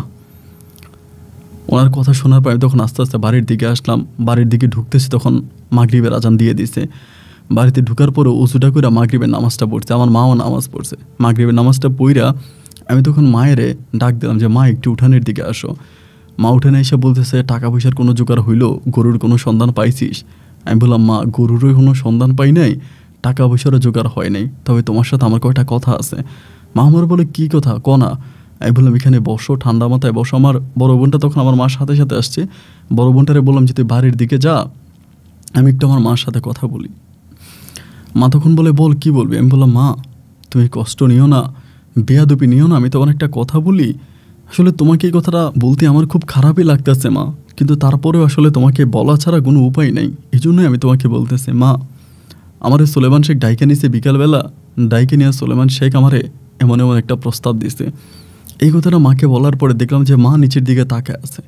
ওনার কথা শোনার পর আমি তখন আস্তে আস্তে বাড়ির দিকে আসলাম বাড়ির দিকে ঢুকতেছি তখন মাগরীবের আজান দিয়ে দিছে বাড়িতে ঢুকার পরে উঁচুটা করে মাগরীবের নামাজটা পড়ছে আমার মাও নামাজ পড়ছে মাগরীবের নামাজটা পইরা আমি তখন মায়েরে ডাক দিলাম যে মা একটু উঠানের দিকে আসো মা উঠানে এসে বলতেছে টাকা পয়সার কোনো জোগাড় হইলো গরুর কোনো সন্ধান পাইছিস আমি বললাম মা গরুরও কোনো সন্ধান পাই নাই টাকা পয়সারও জোগাড় হয় নাই তবে তোমার সাথে আমার কয়টা কথা আছে মামার বলে কি কথা কনা আমি বললাম এখানে বসো ঠান্ডা মাথায় বসো আমার বড় বোনটা তখন আমার মার সাথে সাথে আসছে বড় বোনটারে বললাম যে তুই বাড়ির দিকে যা আমি একটু আমার মার সাথে কথা বলি মা তখন বলে বল কি বলবি আমি বললাম মা তুমি কষ্ট নিও না বেয়াদুপি নিও না আমি তোমার একটা কথা বলি আসলে তোমাকে এই কথাটা বলতে আমার খুব খারাপই লাগতেছে মা কিন্তু তারপরেও আসলে তোমাকে বলা ছাড়া কোনো উপায় নেই এই জন্যই আমি তোমাকে বলতেছি মা আমারে সোলেমান শেখ ডাইকে নিছে বিকালবেলা ডাইকে নিয়ে সোলেমান শেখ আমারে এমন এমন একটা প্রস্তাব দিছে এই কথাটা মাকে বলার পরে দেখলাম যে মা নিচের দিকে তাকে আছে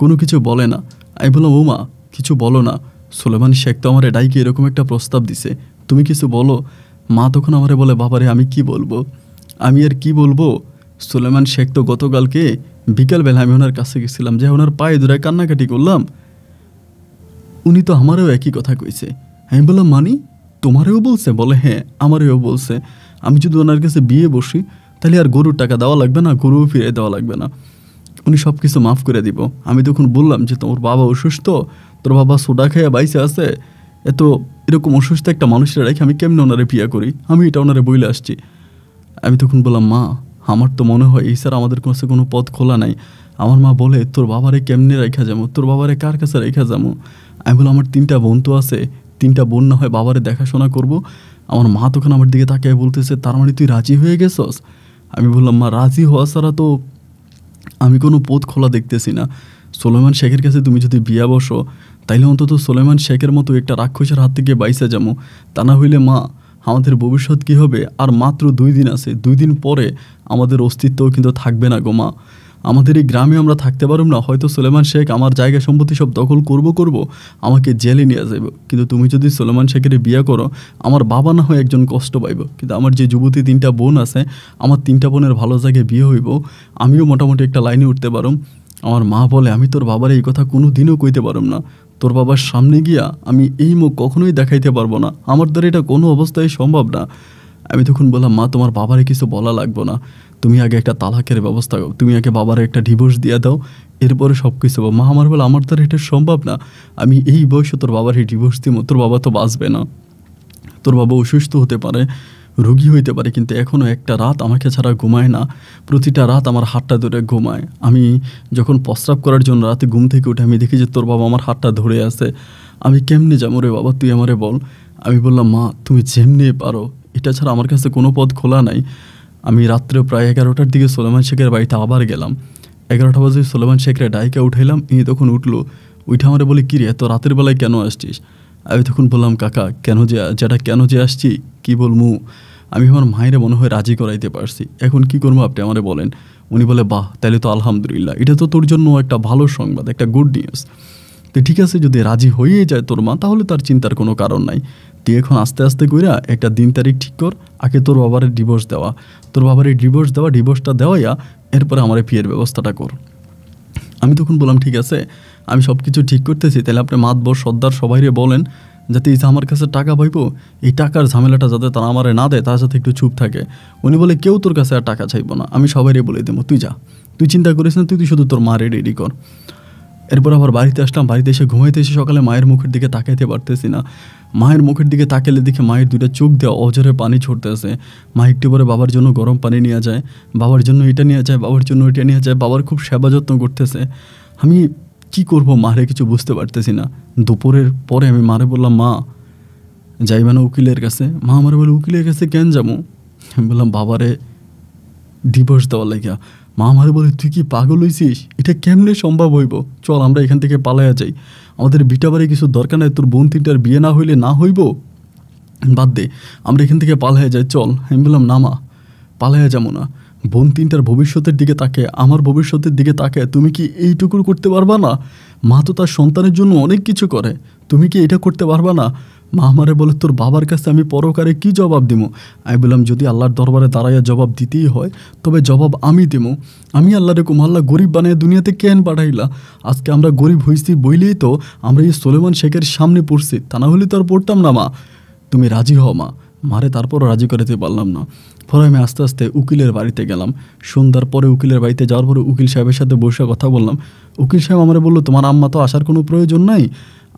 কোনো কিছু বলে না আমি বললাম ও মা কিছু বলো না সুলেমান শেখ তো আমারে ডাইকে এরকম একটা প্রস্তাব দিছে তুমি কিছু বলো মা তখন আমারে বলে বাবারে আমি কি বলবো আমি আর কি বলবো সুলেমান শেখ তো গতকালকে বিকালবেলা আমি ওনার কাছে গেছিলাম যে ওনার পায়ে দূরায় কান্নাকাটি করলাম উনি তো আমারও একই কথা কইছে আমি বললাম মানি তোমারেও বলছে বলে হ্যাঁ আমারেও বলছে আমি যদি ওনার কাছে বিয়ে বসি তাহলে আর গরুর টাকা দেওয়া লাগবে না গরুও ফিরে দেওয়া লাগবে না উনি সব কিছু মাফ করে দিব আমি তখন বললাম যে তোমার বাবা অসুস্থ তোর বাবা সোডা খেয়ে বাইসে আছে এত এরকম অসুস্থ একটা মানুষরা রেখে আমি কেমনে ওনারে বিয়ে করি আমি এটা ওনারে বইলে আসছি আমি তখন বললাম মা আমার তো মনে হয় এই স্যার আমাদের কাছে কোনো পথ খোলা নাই আমার মা বলে তোর বাবারে কেমনে রেখা যাবো তোর বাবারে কার কাছে রেখা যাবো আমি বললাম আমার তিনটা বন্ধু আছে তিনটা বোন না হয় বাবারে দেখাশোনা করব আমার মা তখন আমার দিকে তাকিয়ে বলতেছে তার মানে তুই রাজি হয়ে গেছস আমি বললাম মা রাজি হওয়া ছাড়া তো আমি কোনো পথ খোলা দেখতেছি না সোলেমান শেখের কাছে তুমি যদি বিয়া বসো তাইলে অন্তত সোলেমান শেখের মতো একটা রাক্ষসের হাত থেকে বাইসা যাবো তা না হইলে মা আমাদের ভবিষ্যৎ কী হবে আর মাত্র দুই দিন আছে দুই দিন পরে আমাদের অস্তিত্বও কিন্তু থাকবে না গো মা আমাদের এই গ্রামে আমরা থাকতে পারব না হয়তো সুলেমান শেখ আমার জায়গা সম্পত্তি সব দখল করব করব আমাকে জেলে নিয়ে যাব কিন্তু তুমি যদি সুলেমান শেখের বিয়ে করো আমার বাবা না হয় একজন কষ্ট পাইব কিন্তু আমার যে যুবতী তিনটা বোন আছে আমার তিনটা বোনের ভালো জায়গায় বিয়ে হইব আমিও মোটামুটি একটা লাইনে উঠতে পারম আমার মা বলে আমি তোর বাবার এই কথা কোনো দিনও কইতে পারম না তোর বাবার সামনে গিয়া আমি এই মুখ কখনোই দেখাইতে পারবো না আমার দ্বারা এটা কোনো অবস্থায় সম্ভব না আমি তখন বললাম মা তোমার বাবারে কিছু বলা লাগবো না তুমি আগে একটা তালাকের ব্যবস্থা করো তুমি আগে বাবার একটা ডিভোর্স দিয়ে দাও এরপরে সব কিছু মা আমার বলে আমার দ্বারা এটা সম্ভব না আমি এই বয়সে তোর বাবার এই ডিভোর্স দিব তোর বাবা তো বাঁচবে না তোর বাবা অসুস্থ হতে পারে রোগী হইতে পারে কিন্তু এখনও একটা রাত আমাকে ছাড়া ঘুমায় না প্রতিটা রাত আমার হাতটা ধরে ঘুমায় আমি যখন প্রস্রাব করার জন্য রাতে ঘুম থেকে উঠে আমি দেখি যে তোর বাবা আমার হাতটা ধরে আছে আমি কেমনে যাবো রে বাবা তুই আমারে বল আমি বললাম মা তুমি যেমনি পারো এটা ছাড়া আমার কাছে কোনো পথ খোলা নাই আমি রাত্রে প্রায় এগারোটার দিকে সোলেমান শেখের বাড়িতে আবার গেলাম এগারোটা বাজে সোলেমান শেখরে ডাইকে উঠাইলাম ইনি তখন উঠলো উঠে আমারে বলি কী রে এত রাতের বেলায় কেন আসছিস আমি তখন বললাম কাকা কেন যে যেটা কেন যে আসছি কি বলমু আমি আমার মায়ের মনে হয় রাজি করাইতে পারছি এখন কি করবো আপনি আমারে বলেন উনি বলে বাহ তাহলে তো আলহামদুলিল্লাহ এটা তো তোর জন্য একটা ভালো সংবাদ একটা গুড নিউজ তো ঠিক আছে যদি রাজি হয়ে যায় তোর মা তাহলে তার চিন্তার কোনো কারণ নাই তুই এখন আস্তে আস্তে কইরা একটা দিন তারিখ ঠিক কর আগে তোর বাবার ডিভোর্স দেওয়া তোর বাবার ডিভোর্স দেওয়া ডিভোর্সটা দেওয়াইয়া এরপরে আমার ফিয়ের ব্যবস্থাটা কর আমি তখন বললাম ঠিক আছে আমি সব কিছু ঠিক করতেছি তাহলে আপনি মাতবর সর্দার সবাইরে বলেন যাতে এই আমার কাছে টাকা পাইব এই টাকার ঝামেলাটা যাতে তারা আমারে না দেয় তার সাথে একটু চুপ থাকে উনি বলে কেউ তোর কাছে আর টাকা চাইবো না আমি সবাইরে বলে দেবো তুই যা তুই চিন্তা করিস না তুই তুই শুধু তোর মারে রেডি কর এরপর আবার বাড়িতে আসলাম বাড়িতে এসে ঘুমাইতে এসে সকালে মায়ের মুখের দিকে তাকাইতে পারতেছি না মায়ের মুখের দিকে তাকালে দেখে মায়ের দুটা চোখ দেওয়া অজরে পানি ছড়তেছে মা একটু পরে বাবার জন্য গরম পানি নিয়ে যায় বাবার জন্য এটা নিয়ে যায় বাবার জন্য এটা নিয়ে যায় বাবার খুব সেবা যত্ন করতেছে আমি কি করব মারে কিছু বুঝতে পারতেছি না দুপুরের পরে আমি মারে বললাম মা যাই মানে উকিলের কাছে মা আমার বলে উকিলের কাছে কেন যাবো আমি বললাম বাবারে ডিভোর্স দেওয়া লাগিয়া মা আমারে বলে তুই কি পাগল হয়েছিস এটা কেমনে সম্ভব হইব চল আমরা এখান থেকে পালাইয়া যাই আমাদের বিটাবারে কিছু দরকার নাই তোর বোন তিনটার বিয়ে না হইলে না হইব বাদ দে আমরা এখান থেকে পালাইয়া যাই চল আমি বললাম না মা পালাইয়া যাবো না বোন তিনটার ভবিষ্যতের দিকে তাকে আমার ভবিষ্যতের দিকে তাকে তুমি কি এইটুকুর করতে পারবা না মা তো তার সন্তানের জন্য অনেক কিছু করে তুমি কি এটা করতে পারবা না মা আমারে বলে তোর বাবার কাছে আমি পরকারে কি জবাব দিব আমি বললাম যদি আল্লাহর দরবারে দাঁড়াইয়া জবাব দিতেই হয় তবে জবাব আমি দেব আমি আল্লাহরে কুমাল্লা গরিব বানিয়ে দুনিয়াতে কেন পাঠাইলা আজকে আমরা গরিব হইছি বইলেই তো আমরা এই সোলেমান শেখের সামনে পড়ছি তা না হলে তো আর পড়তাম না মা তুমি রাজি হও মা মারে তারপরও রাজি করাতে পারলাম না ফলে আমি আস্তে আস্তে উকিলের বাড়িতে গেলাম সন্ধ্যার পরে উকিলের বাড়িতে যাওয়ার পরে উকিল সাহেবের সাথে বসে কথা বললাম উকিল সাহেব আমার বললো তোমার আম্মা তো আসার কোনো প্রয়োজন নাই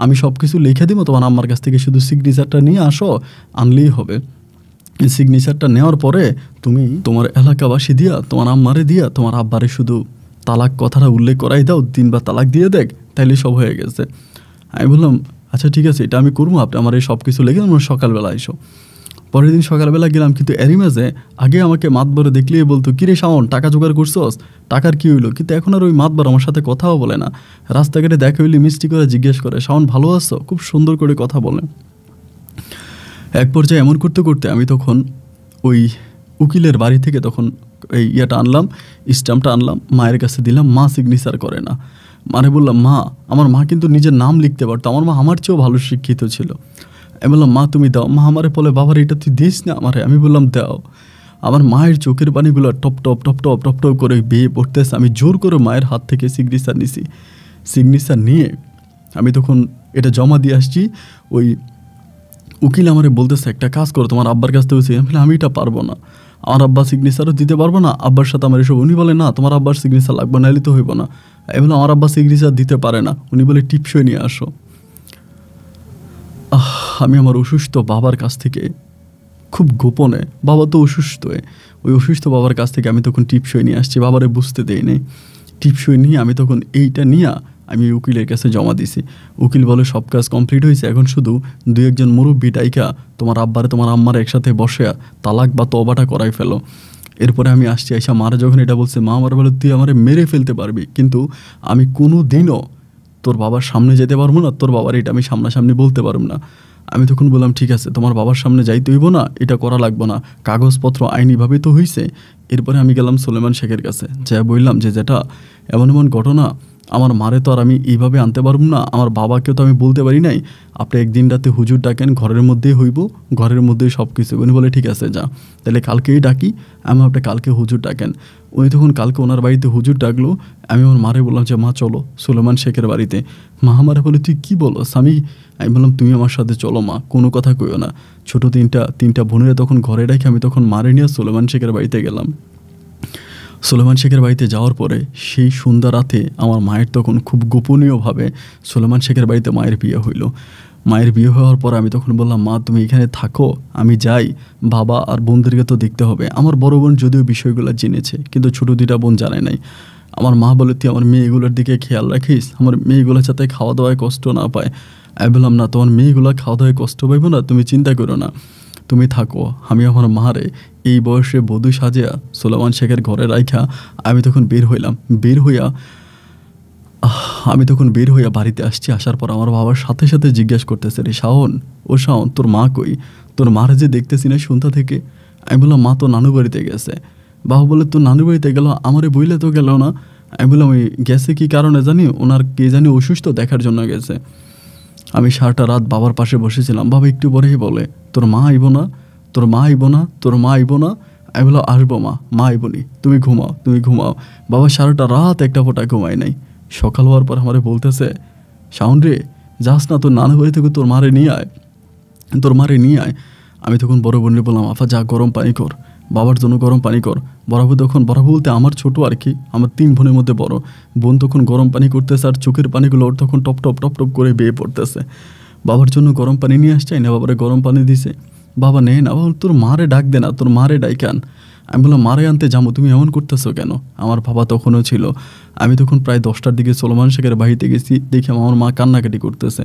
আমি সব কিছু লিখে দিব তোমার আমার কাছ থেকে শুধু সিগনেচারটা নিয়ে আসো আনলেই হবে সিগনেচারটা নেওয়ার পরে তুমি তোমার এলাকাবাসী দিয়া তোমার আম্মারে দিয়া তোমার আব্বারে শুধু তালাক কথাটা উল্লেখ করাই দাও বা তালাক দিয়ে দেখ তাইলে সব হয়ে গেছে আমি বললাম আচ্ছা ঠিক আছে এটা আমি করবো আপনি আমার এই সব কিছু লেগে আমার সকালবেলা এসো পরের দিন সকালবেলা গেলাম কিন্তু এরই মাঝে আগে আমাকে মাতবরে দেখলেই বলতো কিরে সাউন টাকা জোগাড় করছস টাকার কী হইলো কিন্তু এখন আর ওই মাতবার আমার সাথে কথাও বলে না রাস্তাঘাটে দেখা হইলে মিষ্টি করে জিজ্ঞেস করে সাউন ভালো আছো খুব সুন্দর করে কথা বলে এক পর্যায়ে এমন করতে করতে আমি তখন ওই উকিলের বাড়ি থেকে তখন এই ইয়েটা আনলাম স্ট্যাম্পটা আনলাম মায়ের কাছে দিলাম মা সিগনেচার করে না মানে বললাম মা আমার মা কিন্তু নিজের নাম লিখতে পারতো আমার মা আমার চেয়েও ভালো শিক্ষিত ছিল আমি বললাম মা তুমি দাও মা আমারে বলে বাবার এটা তুই দিস না আমারে আমি বললাম দাও আমার মায়ের চোখের পানিগুলো টপ টপ টপ টপ টপ টপ করে বেয়ে পড়তেছে আমি জোর করে মায়ের হাত থেকে সিগনেচার নিছি সিগনেচার নিয়ে আমি তখন এটা জমা দিয়ে আসছি ওই উকিল আমারে বলতেছে একটা কাজ করো তোমার আব্বার কাছ থেকে আমি আমি এটা পারবো না আমার আব্বা সিগনেচারও দিতে পারবো না আব্বার সাথে আমার এসব উনি বলে না তোমার আব্বার সিগনেচার লাগবে না এলে তো হইব না এগুলো আমার আব্বা সিগনেচার দিতে পারে না উনি বলে টিপসই নিয়ে আসো আহ আমি আমার অসুস্থ বাবার কাছ থেকে খুব গোপনে বাবা তো অসুস্থ ওই অসুস্থ বাবার কাছ থেকে আমি তখন টিপসই নিয়ে আসছি বাবারে বুঝতে দেই নাই টিপসই নিয়ে আমি তখন এইটা নিয়ে আমি উকিলের কাছে জমা দিছি উকিল বলে সব কাজ কমপ্লিট হয়েছে এখন শুধু দু একজন মুরব্বী ডাইকা তোমার আব্বারে তোমার আম্মার একসাথে বসে তালাক বা তবাটা করাই ফেলো এরপরে আমি আসছি আইসা মারা যখন এটা বলছে মা আমার বলে তুই আমারে মেরে ফেলতে পারবি কিন্তু আমি কোনো দিনও তোর বাবার সামনে যেতে পারবো না তোর বাবার এটা আমি সামনাসামনি বলতে পারবো না আমি তখন বললাম ঠিক আছে তোমার বাবার সামনে যাইতে হইব না এটা করা লাগবে না কাগজপত্র আইনিভাবে তো হইছে এরপরে আমি গেলাম সোলেমান শেখের কাছে যা বললাম যে যেটা এমন এমন ঘটনা আমার মারে তো আর আমি এইভাবে আনতে পারব না আমার বাবাকেও তো আমি বলতে পারি নাই আপনি একদিন রাতে হুজুর ডাকেন ঘরের মধ্যেই হইব ঘরের মধ্যেই সব কিছু উনি বলে ঠিক আছে যা তাহলে কালকেই ডাকি আমি আপনি কালকে হুজুর ডাকেন উনি তখন কালকে ওনার বাড়িতে হুজুর ডাকলো আমি আমার মারে বললাম যে মা চলো সুলেমান শেখের বাড়িতে মা আমারে বলে তুই কী বলো স্বামী আমি বললাম তুমি আমার সাথে চলো মা কোনো কথা কইও না ছোটো তিনটা তিনটা বোনেরা তখন ঘরে ডাকি আমি তখন মারে নিয়ে সুলেমান শেখের বাড়িতে গেলাম সুলেমান শেখের বাড়িতে যাওয়ার পরে সেই সন্ধ্যা রাতে আমার মায়ের তখন খুব গোপনীয়ভাবে সুলেমান শেখের বাড়িতে মায়ের বিয়ে হইল মায়ের বিয়ে হওয়ার পর আমি তখন বললাম মা তুমি এখানে থাকো আমি যাই বাবা আর বোনদেরকে তো দেখতে হবে আমার বড় বোন যদিও বিষয়গুলো জেনেছে কিন্তু ছোটো দুটা বোন জানে নাই আমার মা বলে তুই আমার মেয়েগুলোর দিকে খেয়াল রাখিস আমার মেয়েগুলো যাতে খাওয়া দাওয়ায় কষ্ট না পায় আমি বললাম না তোমার মেয়েগুলো খাওয়া দাওয়ায় কষ্ট পাইব না তুমি চিন্তা করো না তুমি থাকো আমি আমার মারে এই বয়সে বধু সাজিয়া সোলামান শেখের ঘরে রাইখা আমি তখন বের হইলাম বের হইয়া আমি তখন বের হইয়া বাড়িতে আসছি আসার পর আমার বাবার সাথে সাথে জিজ্ঞাসা করতেছে রে শাওন ও শাওন তোর মা কই তোর মার যে দেখতেছি না শুনতা থেকে আমি বললাম মা তো নানু বাড়িতে গেছে বাবা বলে তোর নানু বাড়িতে গেল আমারে বইলে তো গেল না আমি বললাম ওই গেছে কি কারণে জানি ওনার কে জানি অসুস্থ দেখার জন্য গেছে আমি সারাটা রাত বাবার পাশে বসেছিলাম বাবা একটু পরেই বলে তোর মা আইব না তোর মা আইব না তোর মা আইব না আমি বললাম আসবো মা মা আইব নি তুমি ঘুমাও তুমি ঘুমাও বাবা সারাটা রাত একটা ফোটা ঘুমাই নাই সকাল হওয়ার পর আমারে বলতেছে সাউন্ড রে যাস না তোর নানা বাড়ি থেকে তোর মারে নিয়ে আয় তোর মারে নিয়ে আয় আমি তখন বড় বোনের বললাম আফা যা গরম পানি কর বাবার জন্য গরম পানি কর বরাবর তখন বরাবর বলতে আমার ছোট আর কি আমার তিন বোনের মধ্যে বড় বোন তখন গরম পানি করতেছে আর চোখের পানিগুলো ওর তখন টপ টপ টপ টপ করে বেয়ে পড়তেছে বাবার জন্য গরম পানি নিয়ে আসছে না বাবারে গরম পানি দিছে বাবা নেন না বাবা তোর মারে ডাক দে না তোর মারে ডাইকে আন আমি বললাম মারে আনতে যাবো তুমি এমন করতেছো কেন আমার বাবা তখনও ছিল আমি তখন প্রায় দশটার দিকে সোলমান শেখের বাড়িতে গেছি দেখি আমার মা কান্নাকাটি করতেছে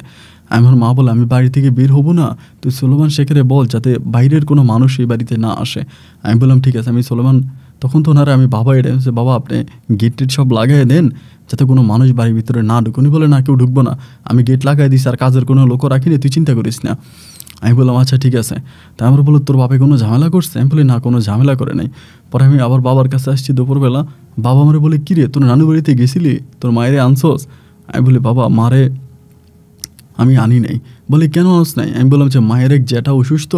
আমি আমার মা বলে আমি বাড়ি থেকে বের হবো না তুই সোলমান শেখের বল যাতে বাইরের কোনো মানুষ এই বাড়িতে না আসে আমি বললাম ঠিক আছে আমি সলমান তখন তো ওনারা আমি বাবা এটা বাবা আপনি গেট টেট সব লাগাই দেন যাতে কোনো মানুষ বাড়ির ভিতরে না ঢুকুনি বলে না কেউ ঢুকবো না আমি গেট লাগাই দিস আর কাজের কোনো লোক রাখিনি তুই চিন্তা করিস না আমি বললাম আচ্ছা ঠিক আছে তা আমার বললো তোর বাপে কোনো ঝামেলা করছে আমি বলি না কোনো ঝামেলা করে নাই পরে আমি আবার বাবার কাছে আসছি দুপুরবেলা বাবা আমার বলে কিরে তোর নানু বাড়িতে গেছিলি তোর মায়েরে আনছোস আমি বলি বাবা মারে আমি আনি নাই বলে কেন আস নাই আমি বললাম যে আচ্ছা, মায়ের এক জ্যাঠা অসুস্থ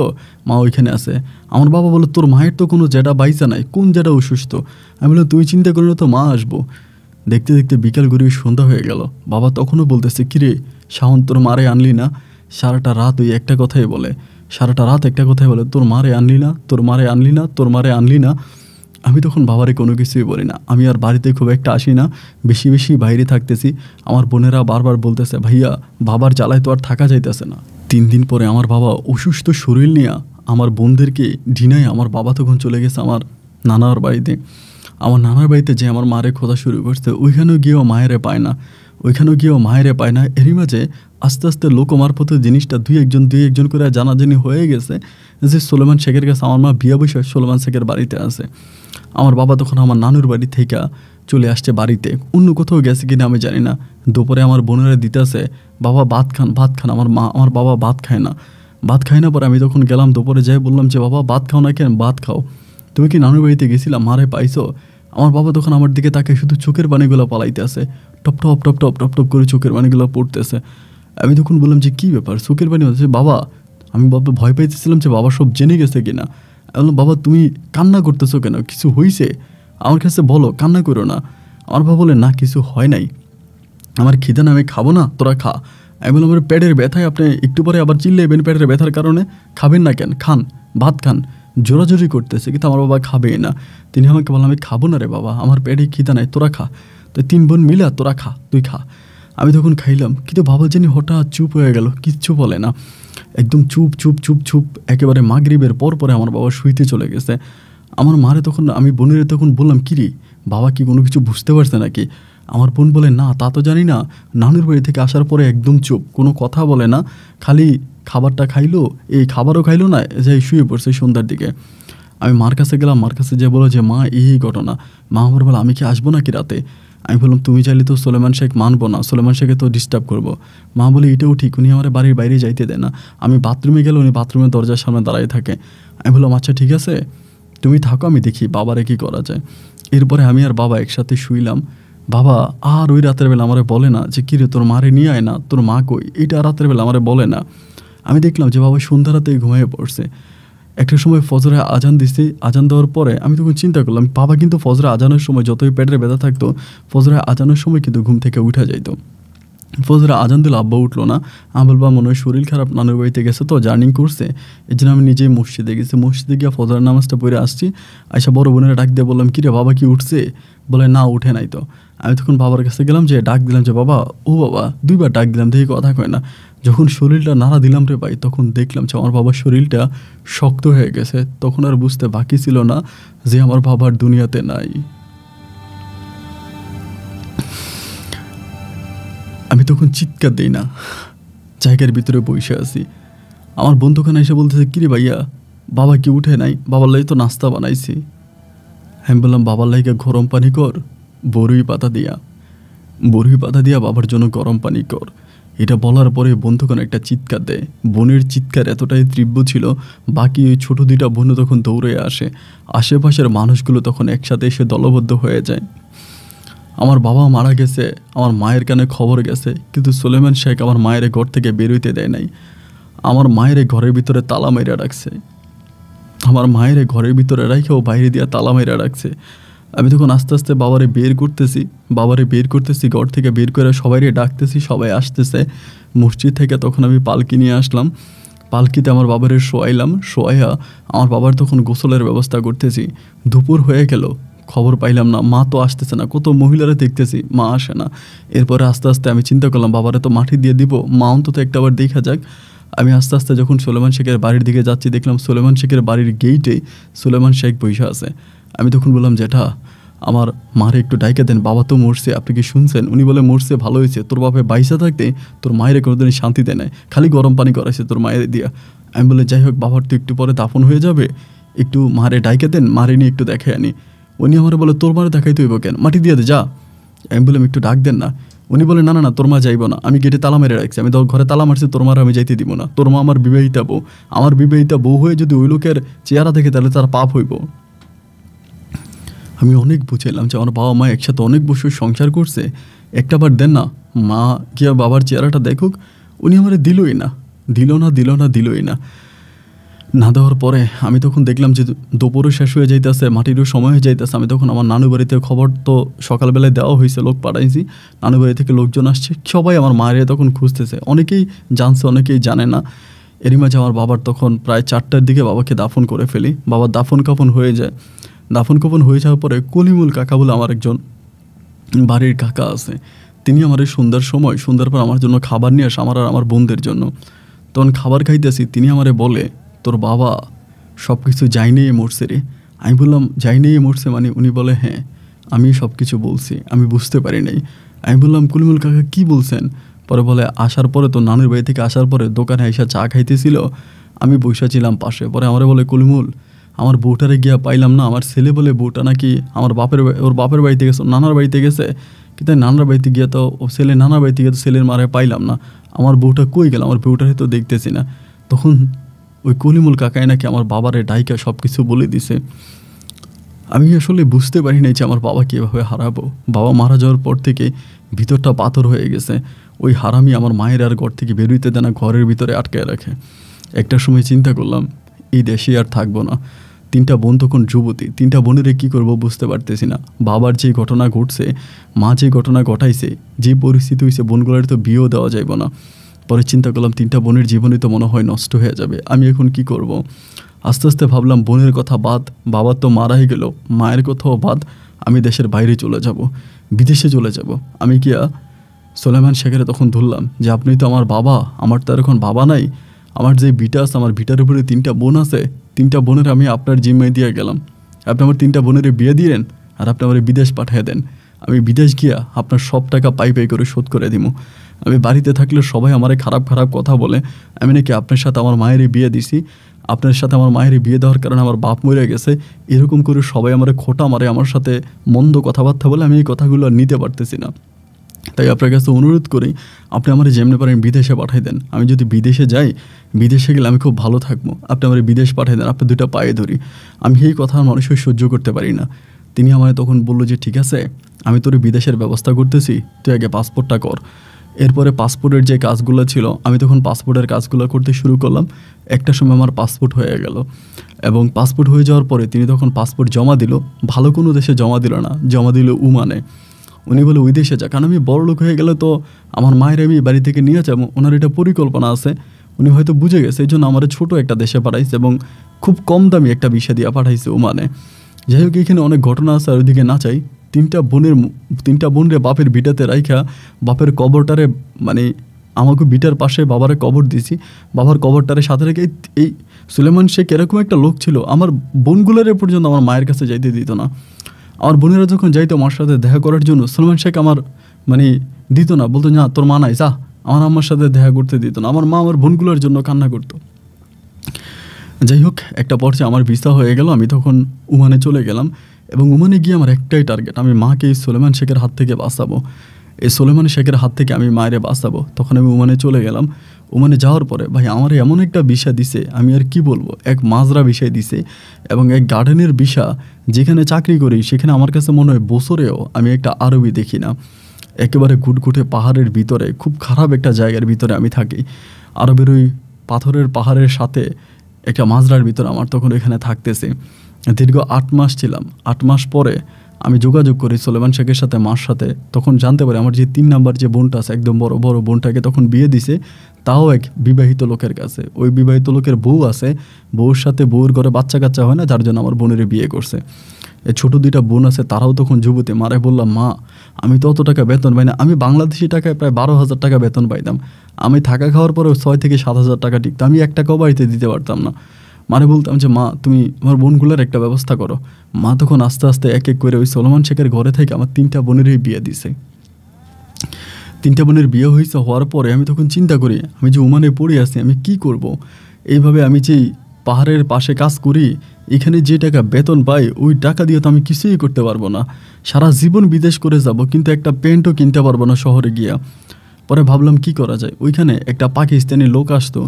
মা ওইখানে আছে আমার বাবা বলে তোর মায়ের তো কোনো জ্যাটা বাইসা নাই কোন জ্যাঠা অসুস্থ আমি বললাম তুই চিন্তা না তো মা আসবো দেখতে দেখতে বিকাল ঘুরিয়ে সন্ধ্যা হয়ে গেল বাবা তখনও বলতেছে কিরে শাওন তোর মারে আনলি না সারাটা রাত ওই একটা কথাই বলে সারাটা রাত একটা কথাই বলে তোর মারে আনলি না তোর মারে আনলি না তোর মারে আনলি না আমি তখন বাবারে কোনো কিছুই বলি না আমি আর বাড়িতে খুব একটা আসি না বেশি বেশি বাইরে থাকতেছি আমার বোনেরা বারবার বলতেছে ভাইয়া বাবার জ্বালায় তো আর থাকা যাইতেছে না তিন দিন পরে আমার বাবা অসুস্থ শরীর নিয়ে আমার বোনদেরকে ঢিনাই আমার বাবা তখন চলে গেছে আমার নানার বাড়িতে আমার নানার বাড়িতে যে আমার মারে খোঁজা শুরু করছে ওইখানেও গিয়েও মায়েরে পায় না ওইখানেও গিয়েও মায়েরে পায় না এরই মাঝে আস্তে আস্তে লোক মারফতে জিনিসটা দুই একজন দুই একজন করে জানাজানি হয়ে গেছে যে সোলেমান শেখের কাছে আমার মা বিয়া বৈশাখ সোলেমান শেখের বাড়িতে আছে আমার বাবা তখন আমার নানুর বাড়ি থেকে চলে আসছে বাড়িতে অন্য কোথাও গেছে কিনা আমি জানি না দুপুরে আমার বোনেরা আসে বাবা ভাত খান ভাত খান আমার মা আমার বাবা ভাত খায় না ভাত খায় না পরে আমি তখন গেলাম দুপুরে যাই বললাম যে বাবা ভাত খাও না কেন ভাত খাও তুমি কি নানুর বাড়িতে গেছিলাম মারে পাইছো আমার বাবা তখন আমার দিকে তাকে শুধু চোখের পানিগুলো পালাইতে আসে টপ টপ টপ টপ টপ টপ করে চোখের পানিগুলো পড়তেছে আমি তখন বললাম যে কী ব্যাপার চোখের পানি হচ্ছে বাবা আমি বাবা ভয় পাইতেছিলাম যে বাবা সব জেনে গেছে কিনা আমি বললাম বাবা তুমি কান্না করতেছো কেন কিছু হইছে আমার কাছে বলো কান্না করো না আমার বাবা বলে না কিছু হয় নাই আমার খিদে না আমি খাবো না তোরা খা আমি বললাম আমার পেটের ব্যথায় আপনি একটু পরে আবার চিল্লাইবেন পেটের ব্যথার কারণে খাবেন না কেন খান ভাত খান জোরাজোরি করতেছে কিন্তু আমার বাবা খাবেই না তিনি আমাকে বললাম আমি খাবো না রে বাবা আমার পেটে খিদা নাই তোরা খা তো তিন বোন মিলে তোরা খা তুই খা আমি তখন খাইলাম কিন্তু বাবা জানি হঠাৎ চুপ হয়ে গেল কিচ্ছু বলে না একদম চুপ চুপ চুপ চুপ একেবারে মাগরিবের পর পরে আমার বাবা শুইতে চলে গেছে আমার মারে তখন আমি বোনের তখন বললাম কিরি বাবা কি কোনো কিছু বুঝতে পারছে নাকি আমার বোন বলে না তা তো জানি না নানুর বাড়ি থেকে আসার পরে একদম চুপ কোনো কথা বলে না খালি খাবারটা খাইলো এই খাবারও খাইলো না যাই শুয়ে পড়ছে সন্ধ্যার দিকে আমি মার কাছে গেলাম মার কাছে যে বলো যে মা এই ঘটনা মা আমার বলে আমি কি আসবো নাকি রাতে আমি বললাম তুমি চাইলে তো সোলেমান শেখ মানবো না সোলেমান শেখে তো ডিস্টার্ব করবো মা বলে এটাও ঠিক উনি আমার বাড়ির বাইরে যাইতে দেয় না আমি বাথরুমে গেলে উনি বাথরুমের দরজার সামনে দাঁড়াই থাকে আমি বললাম আচ্ছা ঠিক আছে তুমি থাকো আমি দেখি বাবারে কি করা যায় এরপরে আমি আর বাবা একসাথে শুইলাম বাবা আর ওই রাতের বেলা আমারে বলে না যে কিরে তোর মারে নিয়ে আয় না তোর মা কই এটা রাতের বেলা আমারে বলে না আমি দেখলাম যে বাবা সন্ধ্যা রাতেই ঘুমিয়ে পড়ছে একটা সময় ফজরে আজান দিছি আজান দেওয়ার পরে আমি তখন চিন্তা করলাম বাবা কিন্তু ফজরে আজানের সময় যতই পেটের ব্যথা থাকতো ফজরে আজানের সময় কিন্তু ঘুম থেকে উঠা যাইতো ফজরে আজান দিলে আব্বা উঠলো না আমার বা মনে হয় শরীর খারাপ নানুর বাড়িতে গেছে তো জার্নিং করছে এই জন্য আমি নিজেই মসজিদে গেছি মসজিদে গিয়ে ফজরের নামাজটা পড়ে আসছি আইসা বড় বোনের ডাক দিয়ে বললাম কিরে বাবা কি উঠছে বলে না উঠে নাই তো আমি তখন বাবার কাছে গেলাম যে ডাক দিলাম যে বাবা ও বাবা দুইবার ডাক দিলাম দেখি কথা কয় না যখন শরীরটা নাড়া দিলাম রে ভাই তখন দেখলাম যে আমার বাবার শরীরটা শক্ত হয়ে গেছে তখন আর বুঝতে বাকি ছিল না যে আমার বাবার দুনিয়াতে নাই আমি তখন চিৎকার দিই না জায়গার ভিতরে বসে আছি আমার বন্ধুখানে এসে বলতেছে কিরে ভাইয়া বাবা কি উঠে নাই বাবার লাই তো নাস্তা বানাইছি আমি বললাম বাবার লাইকে গরম পানি কর বরুই পাতা দিয়া বরুই পাতা দিয়া বাবার জন্য গরম পানি কর এটা বলার পরে বন্ধুগণ একটা চিৎকার দেয় বোনের চিৎকার এতটাই তীব্র ছিল বাকি ওই ছোটো দুইটা বোনও তখন দৌড়ে আসে আশেপাশের মানুষগুলো তখন একসাথে এসে দলবদ্ধ হয়ে যায় আমার বাবা মারা গেছে আমার মায়ের কানে খবর গেছে কিন্তু সোলেমান শেখ আমার মায়ের ঘর থেকে বেরোইতে দেয় নাই আমার মায়ের ঘরের ভিতরে তালা মেরে রাখছে আমার মায়ের ঘরের ভিতরে রাখে ও বাইরে দিয়ে তালা মেরে রাখছে আমি তখন আস্তে আস্তে বাবারে বের করতেছি বাবারে বের করতেছি ঘর থেকে বের করে সবাইরে ডাকতেছি সবাই আসতেছে মসজিদ থেকে তখন আমি পালকি নিয়ে আসলাম পালকিতে আমার বাবারে শোয়াইলাম শোয়াইয়া আমার বাবার তখন গোসলের ব্যবস্থা করতেছি দুপুর হয়ে গেল খবর পাইলাম না মা তো আসতেছে না কত মহিলারা দেখতেছি মা আসে না এরপরে আস্তে আস্তে আমি চিন্তা করলাম বাবারে তো মাটি দিয়ে দিব মা অন্তত একটা আবার দেখা যাক আমি আস্তে আস্তে যখন সুলেমান শেখের বাড়ির দিকে যাচ্ছি দেখলাম সুলেমান শেখের বাড়ির গেইটে সুলেমান শেখ বৈশা আছে আমি তখন বললাম জ্যাঠা আমার মারে একটু ডাইকে দেন বাবা তো মরছে আপনি কি শুনছেন উনি বলে মরছে ভালো হয়েছে তোর বাপে বাইসা থাকতে তোর মায়ের কোনোদিন শান্তি দেয় না খালি গরম পানি করাইছে তোর মায়ের দিয়া আমি বলে যাই হোক বাবার তো একটু পরে দাফন হয়ে যাবে একটু মারে ডাইকে দেন মারে নিয়ে একটু দেখে আনি উনি আমার বলে তোর মারে দেখাই তুইব কেন মাটি দিয়ে দে যা আমি বললাম একটু ডাক দেন না উনি বলে না না না তোর মা যাইব না আমি গেটে তালা মেরে রাখছি আমি তোর ঘরে তালা মারছি তোর মারে আমি যাইতে দিব না তোর মা আমার বিবাহিতা বউ আমার বিবাহিতা বউ হয়ে যদি ওই লোকের চেহারা দেখে তাহলে তার পাপ হইব আমি অনেক বুঝাইলাম যে আমার বাবা মা একসাথে অনেক বছর সংসার করছে একটাবার দেন না মা কি বাবার চেহারাটা দেখুক উনি আমার দিলই না দিল না দিল না দিলই না না দেওয়ার পরে আমি তখন দেখলাম যে দুপুরও শেষ হয়ে যাইতেছে মাটিরও সময় হয়ে যাইতেছে আমি তখন আমার নানু বাড়িতে খবর তো সকালবেলায় দেওয়া হয়েছে লোক পাঠাইছি নানু বাড়ি থেকে লোকজন আসছে সবাই আমার মায়ের তখন খুঁজতেছে অনেকেই জানছে অনেকেই জানে না এরই মাঝে আমার বাবার তখন প্রায় চারটার দিকে বাবাকে দাফন করে ফেলি বাবার দাফন কাফন হয়ে যায় দাফন কোপন হয়ে যাওয়ার পরে কলিমুল কাকা বলে আমার একজন বাড়ির কাকা আছে তিনি আমার এই সন্ধ্যার সময় সন্ধ্যার পর আমার জন্য খাবার নিয়ে আসে আমার আর আমার বোনদের জন্য তখন খাবার খাইতেছি তিনি আমারে বলে তোর বাবা সব কিছু যাইনি নেই মরছে রে আমি বললাম যাইনি নেই মরছে মানে উনি বলে হ্যাঁ আমি সব কিছু বলছি আমি বুঝতে পারি নাই আমি বললাম কুলিমুল কাকা কি বলছেন পরে বলে আসার পরে তো নানুর বাড়ি থেকে আসার পরে দোকানে এসে চা খাইতেছিল আমি বৈশা ছিলাম পাশে পরে আমারে বলে কুলিমুল আমার বউটারে গিয়া পাইলাম না আমার ছেলে বলে বউটা নাকি আমার বাপের ওর বাপের বাড়িতে গেছে নানার বাড়িতে গেছে কিন্তু নানার বাড়িতে গিয়ে তো ছেলে নানার বাড়িতে গিয়ে তো ছেলের মারে পাইলাম না আমার বউটা কই গেল আমার বউটারে তো দেখতেছি না তখন ওই কলিমুল কাকাই নাকি আমার বাবারে ডাইকা সব কিছু বলে দিছে আমি আসলে বুঝতে পারি নাই যে আমার বাবাকে এভাবে হারাবো বাবা মারা যাওয়ার পর থেকে ভিতরটা পাথর হয়ে গেছে ওই হারামি আমার মায়ের আর ঘর থেকে বেরোইতে দেয় না ঘরের ভিতরে আটকায় রাখে একটা সময় চিন্তা করলাম এই দেশে আর থাকবো না তিনটা বোন তখন যুবতী তিনটা বোনেরে কি করব বুঝতে পারতেছি না বাবার যে ঘটনা ঘটছে মা যে ঘটনা ঘটাইছে যে পরিস্থিতি হয়েছে বোনগুলোর তো বিয়েও দেওয়া যাইব না পরে চিন্তা করলাম তিনটা বোনের জীবনই তো মনে হয় নষ্ট হয়ে যাবে আমি এখন কি করব। আস্তে আস্তে ভাবলাম বোনের কথা বাদ বাবার তো মারাই গেল মায়ের কথাও বাদ আমি দেশের বাইরে চলে যাব বিদেশে চলে যাব আমি কি সোলেমান শেখের তখন ধরলাম যে আপনি তো আমার বাবা আমার তো আর এখন বাবা নাই আমার যে বিটা আছে আমার বিটার উপরে তিনটা বোন আছে তিনটা বোনের আমি আপনার জিম্মায় দিয়ে গেলাম আপনি আমার তিনটা বোনের বিয়ে দিলেন আর আপনি আমার বিদেশ পাঠিয়ে দেন আমি বিদেশ গিয়া আপনার সব টাকা পাই পাই করে শোধ করে দিব আমি বাড়িতে থাকলে সবাই আমারে খারাপ খারাপ কথা বলে আমি নাকি আপনার সাথে আমার মায়ের বিয়ে দিছি আপনার সাথে আমার মায়ের বিয়ে দেওয়ার কারণে আমার বাপ মরে গেছে এরকম করে সবাই আমার খোটা মারে আমার সাথে মন্দ কথাবার্তা বলে আমি এই কথাগুলো নিতে পারতেছি না তাই আপনার কাছে অনুরোধ করি আপনি আমার যেমনি পারেন বিদেশে পাঠাই দেন আমি যদি বিদেশে যাই বিদেশে গেলে আমি খুব ভালো থাকবো আপনি আমার বিদেশ পাঠাই দেন আপনি দুটা পায়ে ধরি আমি এই কথা মানুষকে সহ্য করতে পারি না তিনি আমার তখন বলল যে ঠিক আছে আমি তোর বিদেশের ব্যবস্থা করতেছি তুই আগে পাসপোর্টটা কর এরপরে পাসপোর্টের যে কাজগুলো ছিল আমি তখন পাসপোর্টের কাজগুলো করতে শুরু করলাম একটা সময় আমার পাসপোর্ট হয়ে গেল এবং পাসপোর্ট হয়ে যাওয়ার পরে তিনি তখন পাসপোর্ট জমা দিল ভালো কোনো দেশে জমা দিল না জমা দিল উমানে উনি বলে ওই দেশে যা কারণ আমি বড় লোক হয়ে গেলে তো আমার মায়ের আমি বাড়ি থেকে নিয়ে যাবো ওনার এটা পরিকল্পনা আছে উনি হয়তো বুঝে গেছে এই জন্য আমার ছোট একটা দেশে পাঠাইছে এবং খুব কম দামি একটা বিষা দিয়ে পাঠাইছে ওমানে যাই হোক এখানে অনেক ঘটনা আছে আর ওইদিকে না চাই তিনটা বোনের তিনটা বোনরে বাপের বিটাতে রাইখা বাপের কবরটারে মানে আমাকে বিটার পাশে বাবারে কবর দিছি বাবার কবরটারে সাথে রেখে এই সুলেমান শেখ এরকম একটা লোক ছিল আমার বোনগুলোরে পর্যন্ত আমার মায়ের কাছে যাইতে দিত না আমার বোনেরা যখন যাইতো আমার সাথে দেখা করার জন্য সলমান শেখ আমার মানে দিত না বলতো না তোর মা নাই যা আমার আম্মার সাথে দেখা করতে দিত না আমার মা আমার বোনগুলোর জন্য কান্না করত যাই হোক একটা পর্যায়ে আমার ভিসা হয়ে গেল আমি তখন উমানে চলে গেলাম এবং উমানে গিয়ে আমার একটাই টার্গেট আমি মাকে এই সোলেমান শেখের হাত থেকে বাঁচাবো এই সোলেমান শেখের হাত থেকে আমি মায়েরে বাঁচাবো তখন আমি উমানে চলে গেলাম ওমানে যাওয়ার পরে ভাই আমার এমন একটা বিষা দিছে আমি আর কি বলবো এক মাজরা বিষয় দিছে এবং এক গার্ডেনের বিষা যেখানে চাকরি করি সেখানে আমার কাছে মনে হয় বছরেও আমি একটা আরবি দেখি না একেবারে ঘুটঘুটে পাহাড়ের ভিতরে খুব খারাপ একটা জায়গার ভিতরে আমি থাকি আরবের ওই পাথরের পাহাড়ের সাথে একটা মাজরার ভিতরে আমার তখন এখানে থাকতেছে দীর্ঘ আট মাস ছিলাম আট মাস পরে আমি যোগাযোগ করি সোলেমান শেখের সাথে মার সাথে তখন জানতে পারি আমার যে তিন নাম্বার যে বোনটা আছে একদম বড় বড় বোনটাকে তখন বিয়ে দিছে তাও এক বিবাহিত লোকের কাছে ওই বিবাহিত লোকের বউ আছে বউর সাথে বউর ঘরে বাচ্চা কাচ্চা হয় না যার জন্য আমার বোনের বিয়ে করছে ছোট দুইটা বোন আছে তারাও তখন যুবতী মারে বললাম মা আমি তো অত টাকা বেতন পাই না আমি বাংলাদেশি টাকায় প্রায় বারো হাজার টাকা বেতন পাইতাম আমি থাকা খাওয়ার পরেও ছয় থেকে সাত হাজার টাকা টিকতাম আমি এক টাকাও বাড়িতে দিতে পারতাম না মানে বলতাম যে মা তুমি আমার বোনগুলোর একটা ব্যবস্থা করো মা তখন আস্তে আস্তে এক এক করে ওই সলমান শেখের ঘরে থেকে আমার তিনটা বোনেরই বিয়ে দিছে তিনটা বোনের বিয়ে হয়েছে হওয়ার পরে আমি তখন চিন্তা করি আমি যে উমানে পড়ে আছি আমি কি করব। এইভাবে আমি যেই পাহাড়ের পাশে কাজ করি এখানে যে টাকা বেতন পাই ওই টাকা দিয়ে তো আমি কিছুই করতে পারবো না সারা জীবন বিদেশ করে যাব কিন্তু একটা প্যান্টও কিনতে পারবো না শহরে গিয়া পরে ভাবলাম কি করা যায় ওইখানে একটা পাকিস্তানি লোক আসতো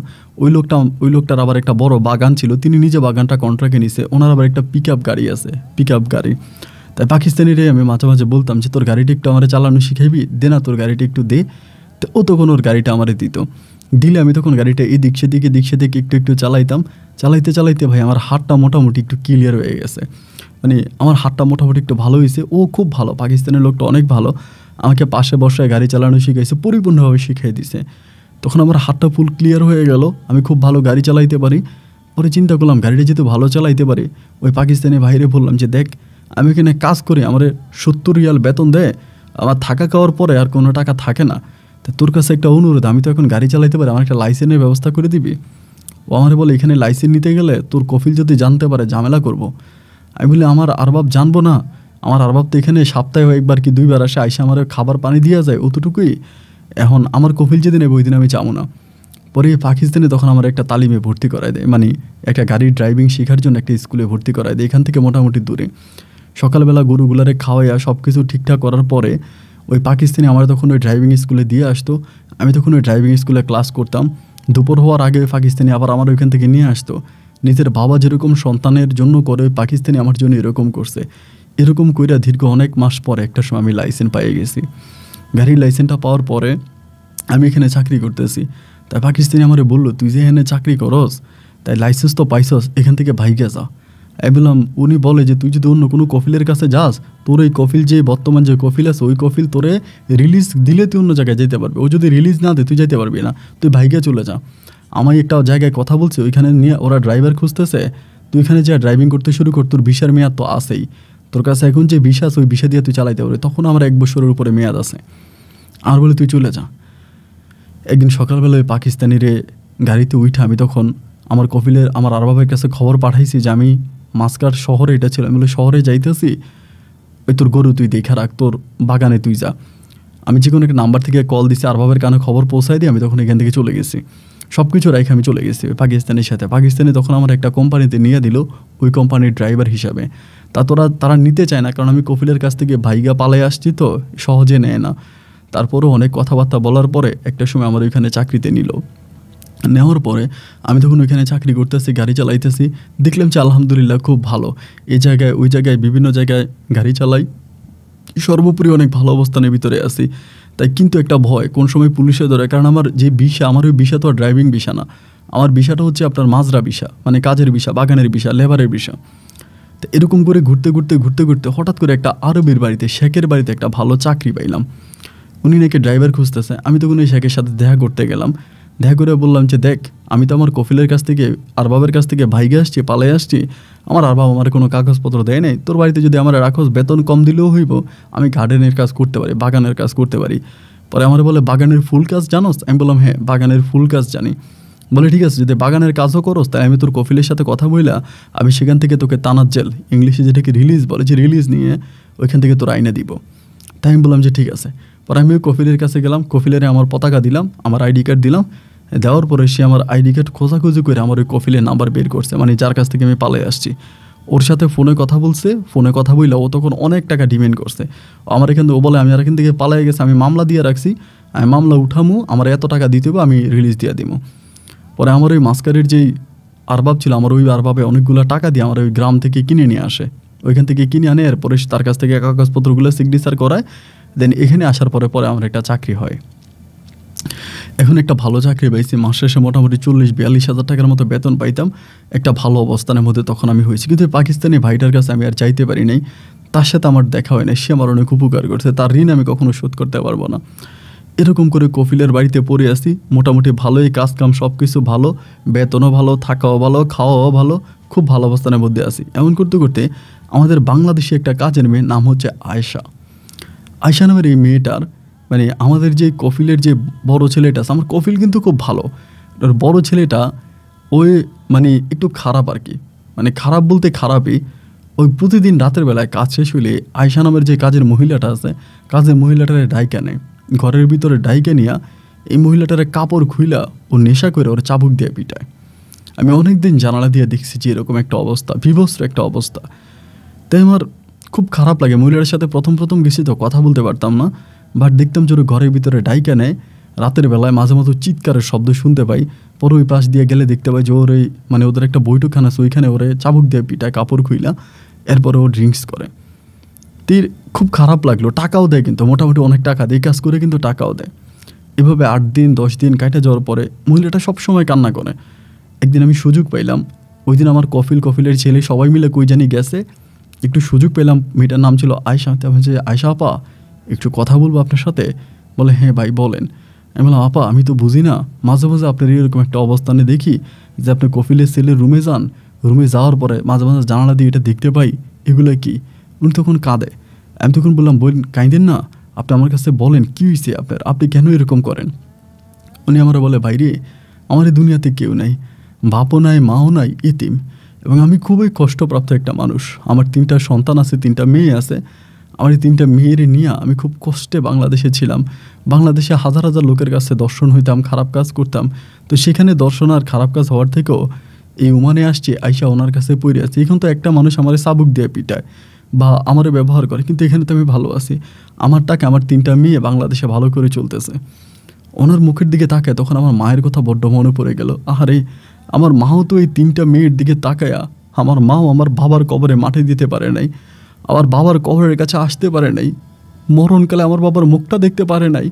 ওই লোকটা ওই লোকটার আবার একটা বড় বাগান ছিল তিনি নিজে বাগানটা কন্ট্রাক্টে নিছে ওনার আবার একটা পিক গাড়ি আছে পিক গাড়ি তাই পাকিস্তানিরে আমি মাঝে মাঝে বলতাম যে তোর গাড়িটি একটু আমার চালানো শিখাইবি দে না তোর গাড়িটি একটু দে তো ও তখন ওর গাড়িটা আমারে দিত দিলে আমি তখন গাড়িটা এই দিক সেদিকে দিক সেদিকে একটু একটু চালাইতাম চালাইতে চালাইতে ভাই আমার হাতটা মোটামুটি একটু ক্লিয়ার হয়ে গেছে মানে আমার হাতটা মোটামুটি একটু ভালো হয়েছে ও খুব ভালো পাকিস্তানের লোকটা অনেক ভালো আমাকে পাশে বসায় গাড়ি চালানো শিখাইছে পরিপূর্ণভাবে শিখিয়ে দিছে তখন আমার হাতটা ফুল ক্লিয়ার হয়ে গেল আমি খুব ভালো গাড়ি চালাইতে পারি পরে চিন্তা করলাম গাড়িটা যেহেতু ভালো চালাইতে পারি ওই পাকিস্তানি বাইরে বললাম যে দেখ আমি এখানে কাজ করি আমার সত্তর রিয়াল বেতন দেয় আমার থাকা খাওয়ার পরে আর কোনো টাকা থাকে না তা তোর কাছে একটা অনুরোধ আমি তো এখন গাড়ি চালাইতে পারি আমার একটা লাইসেন্সের ব্যবস্থা করে দিবি ও আমার বলে এখানে লাইসেন্স নিতে গেলে তোর কফিল যদি জানতে পারে ঝামেলা করব। আমি বলি আমার আর বাপ জানবো না আমার আর তো এখানে সপ্তাহে একবার কি দুইবার আসে আইসে আমার খাবার পানি দিয়া যায় অতটুকুই এখন আমার কফিল যেদিন ওই দিন আমি চাবো না পরে পাকিস্তানে তখন আমার একটা তালিমে ভর্তি করায় দেয় মানে একটা গাড়ির ড্রাইভিং শেখার জন্য একটা স্কুলে ভর্তি করায় দেয় এখান থেকে মোটামুটি দূরে সকালবেলা গরুগুলারে খাওয়াইয়া সব কিছু ঠিকঠাক করার পরে ওই পাকিস্তানি আমার তখন ওই ড্রাইভিং স্কুলে দিয়ে আসতো আমি তখন ওই ড্রাইভিং স্কুলে ক্লাস করতাম দুপুর হওয়ার আগে পাকিস্তানি আবার আমার ওইখান থেকে নিয়ে আসতো নিজের বাবা যেরকম সন্তানের জন্য করে পাকিস্তানি আমার জন্য এরকম করছে এরকম কইরা দীর্ঘ অনেক মাস পরে একটা সময় আমি লাইসেন্স পাইয়ে গেছি গাড়ির লাইসেন্সটা পাওয়ার পরে আমি এখানে চাকরি করতেছি তাই পাকিস্তানি আমার বললো তুই যে এখানে চাকরি করস তাই লাইসেন্স তো পাইছস এখান থেকে ভাইকে যা আমি বললাম উনি বলে যে তুই যদি অন্য কোনো কফিলের কাছে যাস তোর এই কফিল যে বর্তমান যে কফিল আছে ওই কফিল তোরে রিলিজ দিলে তুই অন্য জায়গায় যেতে পারবি ও যদি রিলিজ না দে তুই যেতে পারবি না তুই ভাইকে চলে যা আমায় একটা জায়গায় কথা বলছি ওইখানে নিয়ে ওরা ড্রাইভার খুঁজতেছে তুই এখানে যা ড্রাইভিং করতে শুরু কর তোর ভিসার মেয়াদ তো আসেই তোর কাছে এখন যে বিশ্বাস ওই বিষা দিয়ে তুই চালাইতে পারবি তখন আমার এক বছরের উপরে মেয়াদ আছে আর বলে তুই চলে যা একদিন সকালবেলা ওই পাকিস্তানিরে গাড়িতে উঠে আমি তখন আমার কপিলের আমার আরবাবের কাছে খবর পাঠাইছি যে আমি মাস্কার শহরে এটা ছিল আমি বলে শহরে যাইতেছি ওই তোর গরু তুই দেখা রাখ তোর বাগানে তুই যা আমি যে কোনো একটা নাম্বার থেকে কল দিছি আরবাবের কানে খবর পৌঁছাই দিয়ে আমি তখন এখান থেকে চলে গেছি সব কিছু রেখে আমি চলে গেছি পাকিস্তানের সাথে পাকিস্তানে তখন আমার একটা কোম্পানিতে নিয়ে দিল ওই কোম্পানির ড্রাইভার হিসাবে তা তোরা তারা নিতে চায় না কারণ আমি কপিলের কাছ থেকে ভাইগা পালাই আসছি তো সহজে নেয় না তারপরেও অনেক কথাবার্তা বলার পরে একটা সময় আমার ওইখানে চাকরিতে নিল নেওয়ার পরে আমি তখন ওইখানে চাকরি করতেছি গাড়ি চালাইতেছি দেখলাম যে আলহামদুলিল্লাহ খুব ভালো এই জায়গায় ওই জায়গায় বিভিন্ন জায়গায় গাড়ি চালাই সর্বোপরি অনেক ভালো অবস্থানের ভিতরে আছি তাই কিন্তু একটা ভয় কোন সময় পুলিশে ধরে কারণ আমার যে বিষা আমার ওই বিষা তো আর ড্রাইভিং বিষা না আমার বিষাটা হচ্ছে আপনার মাজরা বিষা মানে কাজের বিষা বাগানের বিষা লেবারের বিষা তো এরকম করে ঘুরতে ঘুরতে ঘুরতে ঘুরতে হঠাৎ করে একটা আরবের বাড়িতে শেখের বাড়িতে একটা ভালো চাকরি পাইলাম উনি নাকি ড্রাইভার খুঁজতেছে আমি তখন ওই শেখের সাথে দেখা করতে গেলাম দেখা করে বললাম যে দেখ আমি তো আমার কফিলের কাছ থেকে আরবাবের কাছ থেকে ভাইগে আসছি পালাই আসছি আমার আরবাব আমার কোনো কাগজপত্র দেয় নাই তোর বাড়িতে যদি আমার রাখোস বেতন কম দিলেও হইব আমি গার্ডেনের কাজ করতে পারি বাগানের কাজ করতে পারি পরে আমার বলে বাগানের ফুল কাজ জানোস আমি বললাম হ্যাঁ বাগানের ফুল কাজ জানি বলে ঠিক আছে যদি বাগানের কাজও করোস তাই আমি তোর কফিলের সাথে কথা বইলা আমি সেখান থেকে তোকে তানার জেল ইংলিশে যেটাকে রিলিজ বলে যে রিলিজ নিয়ে ওইখান থেকে তোর আইনে দিব তাই আমি বললাম যে ঠিক আছে পরে আমি কফিলের কাছে গেলাম কফিলের আমার পতাকা দিলাম আমার আইডি কার্ড দিলাম দেওয়ার পরে সে আমার আইডি কার্ড খোঁজাখুঁজি করে আমার ওই কফিলের নাম্বার বের করছে মানে যার কাছ থেকে আমি পালিয়ে আসছি ওর সাথে ফোনে কথা বলছে ফোনে কথা বললে ও তখন অনেক টাকা ডিমেন্ড করছে আমার এখান থেকে ও বলে আমি আর এখান থেকে পালাই গেছে আমি মামলা দিয়ে রাখছি আমি মামলা উঠামু আমার এত টাকা দিতে হবে আমি রিলিজ দিয়ে দিবো পরে আমার ওই মাস্কারের যেই আরবাব ছিল আমার ওই আরবাবে অনেকগুলো টাকা দিয়ে আমার ওই গ্রাম থেকে কিনে নিয়ে আসে ওইখান থেকে কিনে আনে এরপরে তার কাছ থেকে কাগজপত্রগুলো সিগনেচার করায় দেন এখানে আসার পরে পরে আমার একটা চাকরি হয় এখন একটা ভালো চাকরি পাইছি মাস শেষে মোটামুটি চল্লিশ বিয়াল্লিশ হাজার টাকার মতো বেতন পাইতাম একটা ভালো অবস্থানের মধ্যে তখন আমি হয়েছি কিন্তু পাকিস্তানি ভাইটার কাছে আমি আর চাইতে পারি নাই তার সাথে আমার দেখা হয় না সে আমার অনেক উপকার করছে তার ঋণ আমি কখনো শোধ করতে পারবো না এরকম করে কফিলের বাড়িতে পড়ে আসি মোটামুটি ভালোই কাজ কাম সব কিছু ভালো বেতনও ভালো থাকাও ভালো খাওয়াও ভালো খুব ভালো অবস্থানের মধ্যে আসি এমন করতে করতে আমাদের বাংলাদেশে একটা কাজের মেয়ে নাম হচ্ছে আয়সা আয়সা নামের এই মেয়েটার মানে আমাদের যে কফিলের যে বড় ছেলেটা আমার কফিল কিন্তু খুব ভালো ওর বড় ছেলেটা ওই মানে একটু খারাপ আর কি মানে খারাপ বলতে খারাপই ওই প্রতিদিন রাতের বেলায় কাজ শেষ হইলে আয়সা নামের যে কাজের মহিলাটা আছে কাজের মহিলাটারে ডাইকা নেয় ঘরের ভিতরে ডাইকে নিয়া এই মহিলাটারে কাপড় খুইলা ও নেশা করে ওর চাবুক দিয়ে পিটায় আমি অনেক দিন জানালা দিয়ে দেখছি যে এরকম একটা অবস্থা বিভস্ত্র একটা অবস্থা তাই আমার খুব খারাপ লাগে মহিলার সাথে প্রথম প্রথম গেছি তো কথা বলতে পারতাম না বাট দেখতাম যে ওর ঘরের ভিতরে ডাইকা নেয় রাতের বেলায় মাঝে মাঝে চিৎকারের শব্দ শুনতে পাই পরে ওই পাশ দিয়ে গেলে দেখতে পাই যে ওর মানে ওদের একটা বৈঠকখানা আছে ওইখানে ওরে চাবুক দিয়ে পিটায় কাপড় খুইলা এরপরে ও ড্রিঙ্কস করে তীর খুব খারাপ লাগলো টাকাও দেয় কিন্তু মোটামুটি অনেক টাকা দিয়ে কাজ করে কিন্তু টাকাও দেয় এভাবে আট দিন দশ দিন কাটে যাওয়ার পরে মহিলাটা সবসময় কান্না করে একদিন আমি সুযোগ পাইলাম ওই দিন আমার কফিল কফিলের ছেলে সবাই মিলে কই জানি গেছে একটু সুযোগ পেলাম মেয়েটার নাম ছিল আয়সা তো আমি আয়সা আপা একটু কথা বলবো আপনার সাথে বলে হ্যাঁ ভাই বলেন আমি বললাম আপা আমি তো বুঝি না মাঝে মাঝে আপনার এরকম একটা অবস্থানে দেখি যে আপনি কফিলের ছেলে রুমে যান রুমে যাওয়ার পরে মাঝে মাঝে জানালা দিয়ে এটা দেখতে পাই এগুলো কি উনি তখন কাঁদে আমি তখন বললাম বলেন কাঁদেন না আপনি আমার কাছে বলেন কী হয়েছে আপনার আপনি কেন এরকম করেন উনি আমার বলে বাইরে আমার এই দুনিয়াতে কেউ নাই বাপও নাই মাও নাই ইতিম এবং আমি খুবই কষ্টপ্রাপ্ত একটা মানুষ আমার তিনটা সন্তান আছে তিনটা মেয়ে আছে আমার এই তিনটা মেয়ের নিয়ে আমি খুব কষ্টে বাংলাদেশে ছিলাম বাংলাদেশে হাজার হাজার লোকের কাছে দর্শন হইতাম খারাপ কাজ করতাম তো সেখানে দর্শন আর খারাপ কাজ হওয়ার থেকেও এই উমানে আসছে আইসা ওনার কাছে পড়ে আছে এখন তো একটা মানুষ আমার সাবুক দিয়ে পিটায় বা আমারও ব্যবহার করে কিন্তু এখানে তো আমি ভালো আছি আমার টাকা আমার তিনটা মেয়ে বাংলাদেশে ভালো করে চলতেছে ওনার মুখের দিকে তাকায় তখন আমার মায়ের কথা বড্ড মনে পড়ে গেল আহারে আমার মাও তো এই তিনটা মেয়ের দিকে তাকায়া আমার মাও আমার বাবার কবরে মাঠে দিতে পারে নাই আমার বাবার কবরের কাছে আসতে পারে নাই মরণকালে আমার বাবার মুখটা দেখতে পারে নাই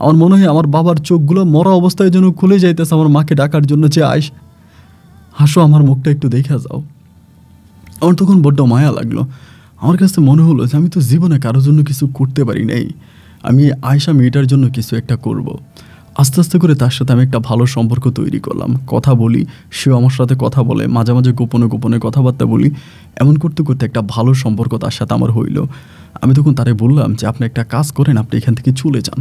আমার মনে হয় আমার বাবার চোখগুলো মরা অবস্থায় যেন খুলে যাইতেছে আমার মাকে ডাকার জন্য যে আইস হাসো আমার মুখটা একটু দেখে যাও আমার তখন বড্ড মায়া লাগলো আমার কাছে মনে হলো যে আমি তো জীবনে কারোর জন্য কিছু করতে পারি নাই আমি আয়সা মেয়েটার জন্য কিছু একটা করব। আস্তে আস্তে করে তার সাথে আমি একটা ভালো সম্পর্ক তৈরি করলাম কথা বলি সেও আমার সাথে কথা বলে মাঝে মাঝে গোপনে গোপনে কথাবার্তা বলি এমন করতে করতে একটা ভালো সম্পর্ক তার সাথে আমার হইল আমি তখন তারে বললাম যে আপনি একটা কাজ করেন আপনি এখান থেকে চলে যান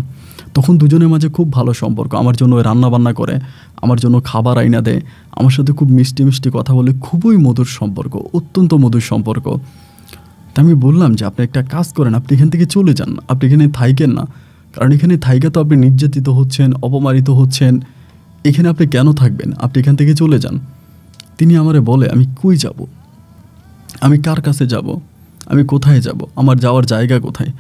তখন দুজনের মাঝে খুব ভালো সম্পর্ক আমার জন্য রান্না বান্না করে আমার জন্য খাবার আইনা দেয় আমার সাথে খুব মিষ্টি মিষ্টি কথা বলে খুবই মধুর সম্পর্ক অত্যন্ত মধুর সম্পর্ক তা আমি বললাম যে আপনি একটা কাজ করেন আপনি এখান থেকে চলে যান আপনি এখানে থাইকেন না কারণ এখানে থাইকা তো আপনি নির্যাতিত হচ্ছেন অপমানিত হচ্ছেন এখানে আপনি কেন থাকবেন আপনি এখান থেকে চলে যান তিনি আমারে বলে আমি কই যাব আমি কার কাছে যাব আমি কোথায় যাব আমার যাওয়ার জায়গা কোথায়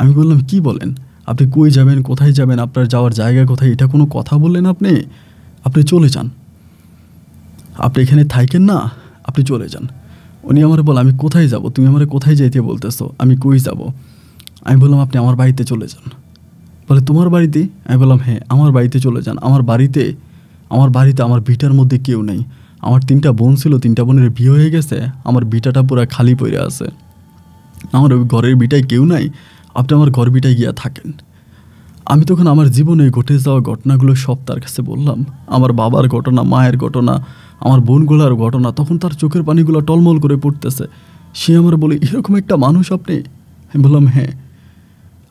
আমি বললাম কি বলেন আপনি কই যাবেন কোথায় যাবেন আপনার যাওয়ার জায়গা কোথায় এটা কোনো কথা বললেন আপনি আপনি চলে যান আপনি এখানে থাইকেন না আপনি চলে যান উনি আমার বলে আমি কোথায় যাব তুমি আমার কোথায় যাইতে বলতেছো আমি কই যাব আমি বললাম আপনি আমার বাড়িতে চলে যান বলে তোমার বাড়িতে আমি বললাম হ্যাঁ আমার বাড়িতে চলে যান আমার বাড়িতে আমার বাড়িতে আমার বিটার মধ্যে কেউ নেই আমার তিনটা বোন ছিল তিনটা বোনের বিয়ে হয়ে গেছে আমার বিটাটা পুরো খালি পড়ে আছে আমার ওই ঘরের বিটায় কেউ নাই আপনি আমার ঘর বিটায় গিয়া থাকেন আমি তখন আমার জীবনে ঘটে যাওয়া ঘটনাগুলো সব তার কাছে বললাম আমার বাবার ঘটনা মায়ের ঘটনা আমার বোন গোলার ঘটনা তখন তার চোখের পানিগুলো টলমল করে পড়তেছে সে আমার বলে এরকম একটা মানুষ আপনি আমি বললাম হ্যাঁ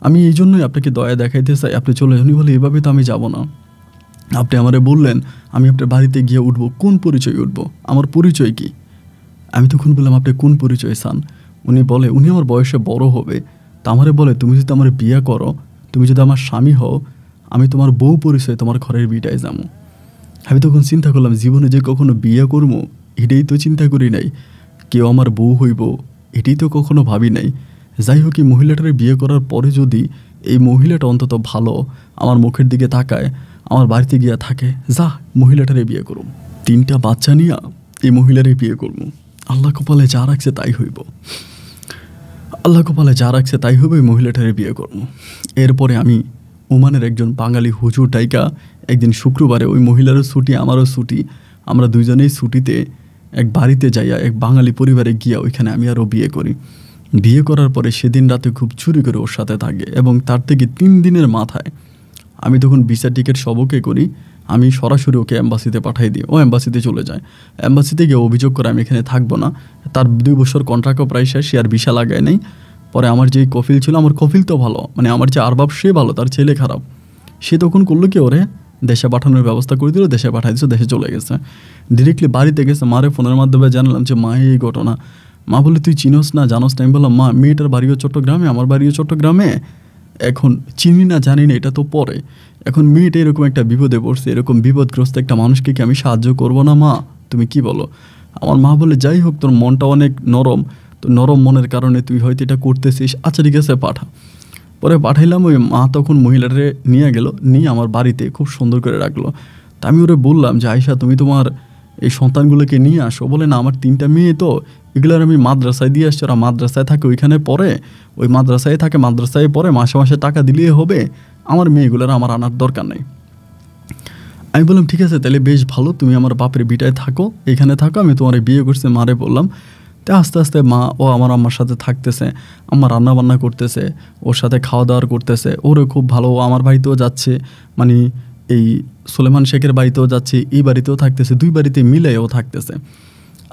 আমি এই জন্যই আপনাকে দয়া দেখাইতে চাই আপনি চলে যান বলে এভাবে তো আমি যাব না আপনি আমারে বললেন আমি আপনার বাড়িতে গিয়ে উঠবো কোন পরিচয় উঠব আমার পরিচয় কি আমি তখন বললাম আপনি কোন পরিচয় চান উনি বলে উনি আমার বয়সে বড় হবে তামারে বলে তুমি যদি আমার বিয়ে করো তুমি যদি আমার স্বামী হও আমি তোমার বউ পরিচয় তোমার ঘরের বিটায় যাবো আমি তখন চিন্তা করলাম জীবনে যে কখনো বিয়ে করবো এটাই তো চিন্তা করি নাই কেউ আমার বউ হইব এটাই তো কখনো ভাবি নাই যাই হোক এই মহিলাটার বিয়ে করার পরে যদি এই মহিলাটা অন্তত ভালো আমার মুখের দিকে তাকায় আমার বাড়িতে গিয়া থাকে যা মহিলাটারে বিয়ে করুম তিনটা বাচ্চা নিয়া এই মহিলারে বিয়ে করব আল্লাহ কপালে যা রাখছে তাই হইব আল্লাহ কপালে যা রাখছে তাই হইব এই মহিলাটারে বিয়ে করবো এরপরে আমি ওমানের একজন বাঙালি হুজুর টাইকা একদিন শুক্রবারে ওই মহিলারও ছুটি আমারও ছুটি আমরা দুইজনেই ছুটিতে এক বাড়িতে যাইয়া এক বাঙালি পরিবারে গিয়া ওইখানে আমি আরও বিয়ে করি বিয়ে করার পরে সেদিন রাতে খুব চুরি করে ওর সাথে থাকে এবং তার থেকে তিন দিনের মাথায় আমি তখন ভিসা টিকিট সবকে করি আমি সরাসরি ওকে অ্যাম্বাসিতে পাঠাই দিই ও অ্যাম্বাসিতে চলে যায় অ্যাম্বাসিতে গিয়ে অভিযোগ করে আমি এখানে থাকবো না তার দুই বছর কন্ট্রাক্টও প্রায় শেষ সে আর ভিসা লাগায় নেই পরে আমার যে কফিল ছিল আমার কফিল তো ভালো মানে আমার যে আরবাব সে ভালো তার ছেলে খারাপ সে তখন করলো কি ওরে দেশে পাঠানোর ব্যবস্থা করে দিল দেশে পাঠাই দিচ্ছে দেশে চলে গেছে ডিরেক্টলি বাড়িতে গেছে মারে ফোনের মাধ্যমে জানালাম যে মা এই ঘটনা মা বলে তুই চিনোস না জানোস না আমি বললাম মা মেয়েটার বাড়িও চট্টগ্রামে আমার বাড়িও চট্টগ্রামে এখন চিনি না জানি না এটা তো পরে এখন মেয়েটা এরকম একটা বিপদে পড়ছে এরকম বিপদগ্রস্ত একটা মানুষকে কি আমি সাহায্য করব না মা তুমি কি বলো আমার মা বলে যাই হোক তোর মনটা অনেক নরম তো নরম মনের কারণে তুই হয়তো এটা করতেছিস আচ্ছা ঠিক আছে পাঠা পরে পাঠাইলাম ওই মা তখন মহিলাটারে নিয়ে গেল নিয়ে আমার বাড়িতে খুব সুন্দর করে রাখলো তা আমি ওরে বললাম যে আয়সা তুমি তোমার এই সন্তানগুলোকে নিয়ে আসো বলে না আমার তিনটা মেয়ে তো এগুলোর আমি মাদ্রাসায় দিয়ে আসছি ওরা মাদ্রাসায় থাকে ওইখানে পরে ওই মাদ্রাসায় থাকে মাদ্রাসায় পরে মাসে মাসে টাকা দিলেই হবে আমার মেয়েগুলোর আমার আনার দরকার নেই আমি বললাম ঠিক আছে তাহলে বেশ ভালো তুমি আমার বাপের বিটায় থাকো এখানে থাকো আমি তোমার বিয়ে করছি মারে বললাম তা আস্তে আস্তে মা ও আমার আম্মার সাথে থাকতেছে আমার বান্না করতেছে ওর সাথে খাওয়া দাওয়ার করতেছে ওরও খুব ভালো আমার বাড়িতেও যাচ্ছে মানে এই সুলেমান শেখের বাড়িতেও যাচ্ছে এই বাড়িতেও থাকতেছে দুই বাড়িতে মিলে ও থাকতেছে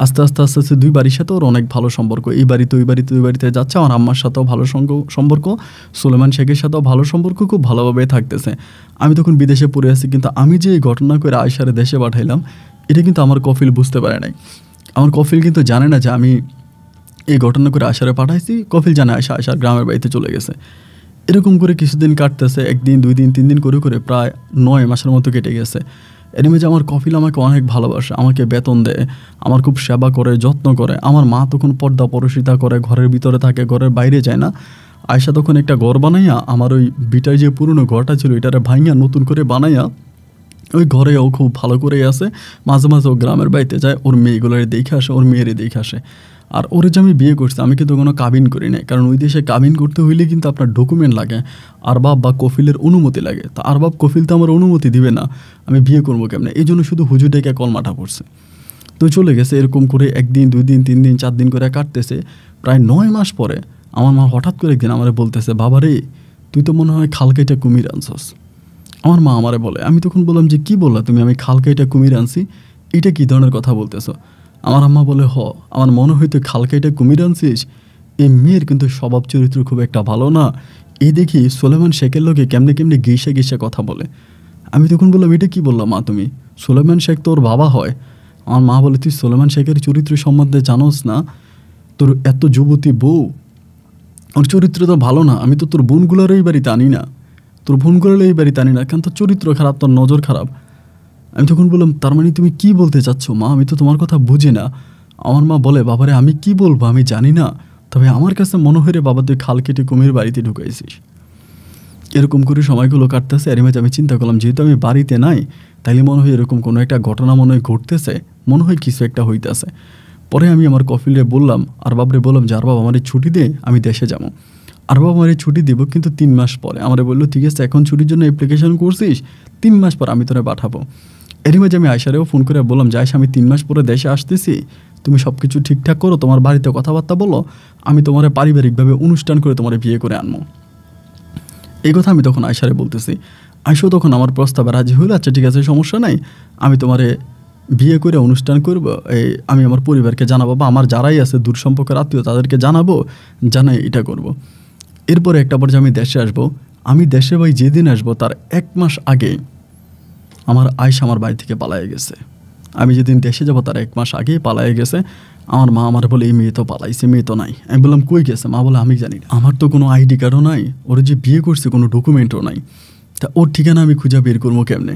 আস্তে আস্তে আস্তে আস্তে দুই বাড়ির সাথে ওর অনেক ভালো সম্পর্ক এই বাড়িতে ওই বাড়িতে ওই বাড়িতে যাচ্ছে আমার আম্মার সাথেও ভালো সম্পর্ক সুলেমান শেখের সাথেও ভালো সম্পর্ক খুব ভালোভাবে থাকতেছে আমি তখন বিদেশে পড়ে আছি কিন্তু আমি যে এই ঘটনা করে আয়সারে দেশে পাঠাইলাম এটা কিন্তু আমার কফিল বুঝতে পারে নাই আমার কফিল কিন্তু জানে না যে আমি এই ঘটনা করে আশারে পাঠাইছি কফিল জানে আশা আশার গ্রামের বাড়িতে চলে গেছে এরকম করে কিছুদিন কাটতেছে একদিন দুই দিন তিন দিন করে করে প্রায় নয় মাসের মতো কেটে গেছে এর মধ্যে আমার কফিল আমাকে অনেক ভালোবাসে আমাকে বেতন দেয় আমার খুব সেবা করে যত্ন করে আমার মা তখন পর্দা পরশিতা করে ঘরের ভিতরে থাকে ঘরের বাইরে যায় না আয়সা তখন একটা ঘর বানাইয়া আমার ওই বিটায় যে পুরনো ঘরটা ছিল এটারে ভাঙিয়া নতুন করে বানাইয়া ওই ঘরে ও খুব ভালো করেই আছে মাঝে মাঝে ও গ্রামের বাড়িতে যায় ওর মেয়েগুলোর দেখে আসে ওর মেয়েরে দেখে আসে আর ওরে যে আমি বিয়ে করছি আমি কিন্তু কোনো কাবিন করি নাই কারণ ওই দেশে কাবিন করতে হইলে কিন্তু আপনার ডকুমেন্ট লাগে আরবাব বা কফিলের অনুমতি লাগে তা আরবাব কফিল তো আমার অনুমতি দিবে না আমি বিয়ে করবো কেমনে এই জন্য শুধু ডেকে কলমাটা পড়ছে তো চলে গেছে এরকম করে একদিন দুই দিন তিন দিন চার দিন করে কাটতেছে প্রায় নয় মাস পরে আমার মা হঠাৎ করে একদিন আমার বলতেছে বাবারে তুই তো মনে হয় খালকেটা কুমির আনছস আমার মা আমারে বলে আমি তখন বললাম যে কি বললা তুমি আমি খালকা এটা কুমির আনছি এটা কি ধরনের কথা বলতেছো আমার আম্মা বলে হ আমার মনে হয়তো খালকা এটা কুমির আনছিস এই মেয়ের কিন্তু স্বভাব চরিত্র খুব একটা ভালো না এই দেখি সোলেমান শেখের লোকে কেমনে কেমনে গেসা গেসা কথা বলে আমি তখন বললাম এটা কি বললাম মা তুমি সোলেমান শেখ তোর বাবা হয় আমার মা বলে তুই সোলেমান শেখের চরিত্র সম্বন্ধে জানোস না তোর এত যুবতী বউ ওর চরিত্র তো ভালো না আমি তো তোর বোনগুলোরই বাড়িতে আনি না তোর ভুল করলে এই বাড়ি তানি না কেন তোর চরিত্র খারাপ তোর নজর খারাপ আমি তখন বললাম তার মানে তুমি কি বলতে চাচ্ছ মা আমি তো তোমার কথা বুঝি না আমার মা বলে বাবারে আমি কি বলবো আমি জানি না তবে আমার কাছে মনে হয়ে বাবা তুই খাল কেটে কুমির বাড়িতে ঢুকাইছিস এরকম করে সময়গুলো কাটতেছে আর আমি চিন্তা করলাম যেহেতু আমি বাড়িতে নাই তাইলে মনে হয় এরকম কোনো একটা ঘটনা মনে হয় ঘটতেছে মনে হয় কিছু একটা হইতেছে পরে আমি আমার কফিলে বললাম আর বাবরে বললাম যে আর বাবা আমার ছুটি দে আমি দেশে যাবো আর বাবা আমার এই ছুটি দেবো কিন্তু তিন মাস পরে আমার বললো ঠিক আছে এখন ছুটির জন্য অ্যাপ্লিকেশন করছিস তিন মাস পর আমি তোরা পাঠাবো এরই মাঝে আমি আয়সারেও ফোন করে বললাম যে আমি তিন মাস পরে দেশে আসতেছি তুমি সব কিছু ঠিকঠাক করো তোমার বাড়িতে কথাবার্তা বলো আমি তোমার পারিবারিকভাবে অনুষ্ঠান করে তোমার বিয়ে করে আনবো এই কথা আমি তখন আয়সারে বলতেছি আয়সাও তখন আমার প্রস্তাবে রাজি হইল আচ্ছা ঠিক আছে সমস্যা নাই আমি তোমারে বিয়ে করে অনুষ্ঠান করব এই আমি আমার পরিবারকে জানাবো বা আমার যারাই আছে দূর সম্পর্কের আত্মীয় তাদেরকে জানাবো জানাই এটা করব। এরপরে একটা পর্যায়ে আমি দেশে আসব আমি দেশে ভাই যেদিন আসব তার এক মাস আগে আমার আয়সা আমার বাড়ি থেকে পালাই গেছে আমি যেদিন দেশে যাব তার এক মাস আগেই পালাই গেছে আমার মা আমার বলে এই মেয়ে তো পালাইছে মেয়ে তো নাই আমি বললাম কই গেছে মা বলে আমি জানি আমার তো কোনো আইডি কার্ডও নাই ওর যে বিয়ে করছে কোনো ডকুমেন্টও নাই তা ওর ঠিকানা আমি খুঁজে বের করবো কেমনে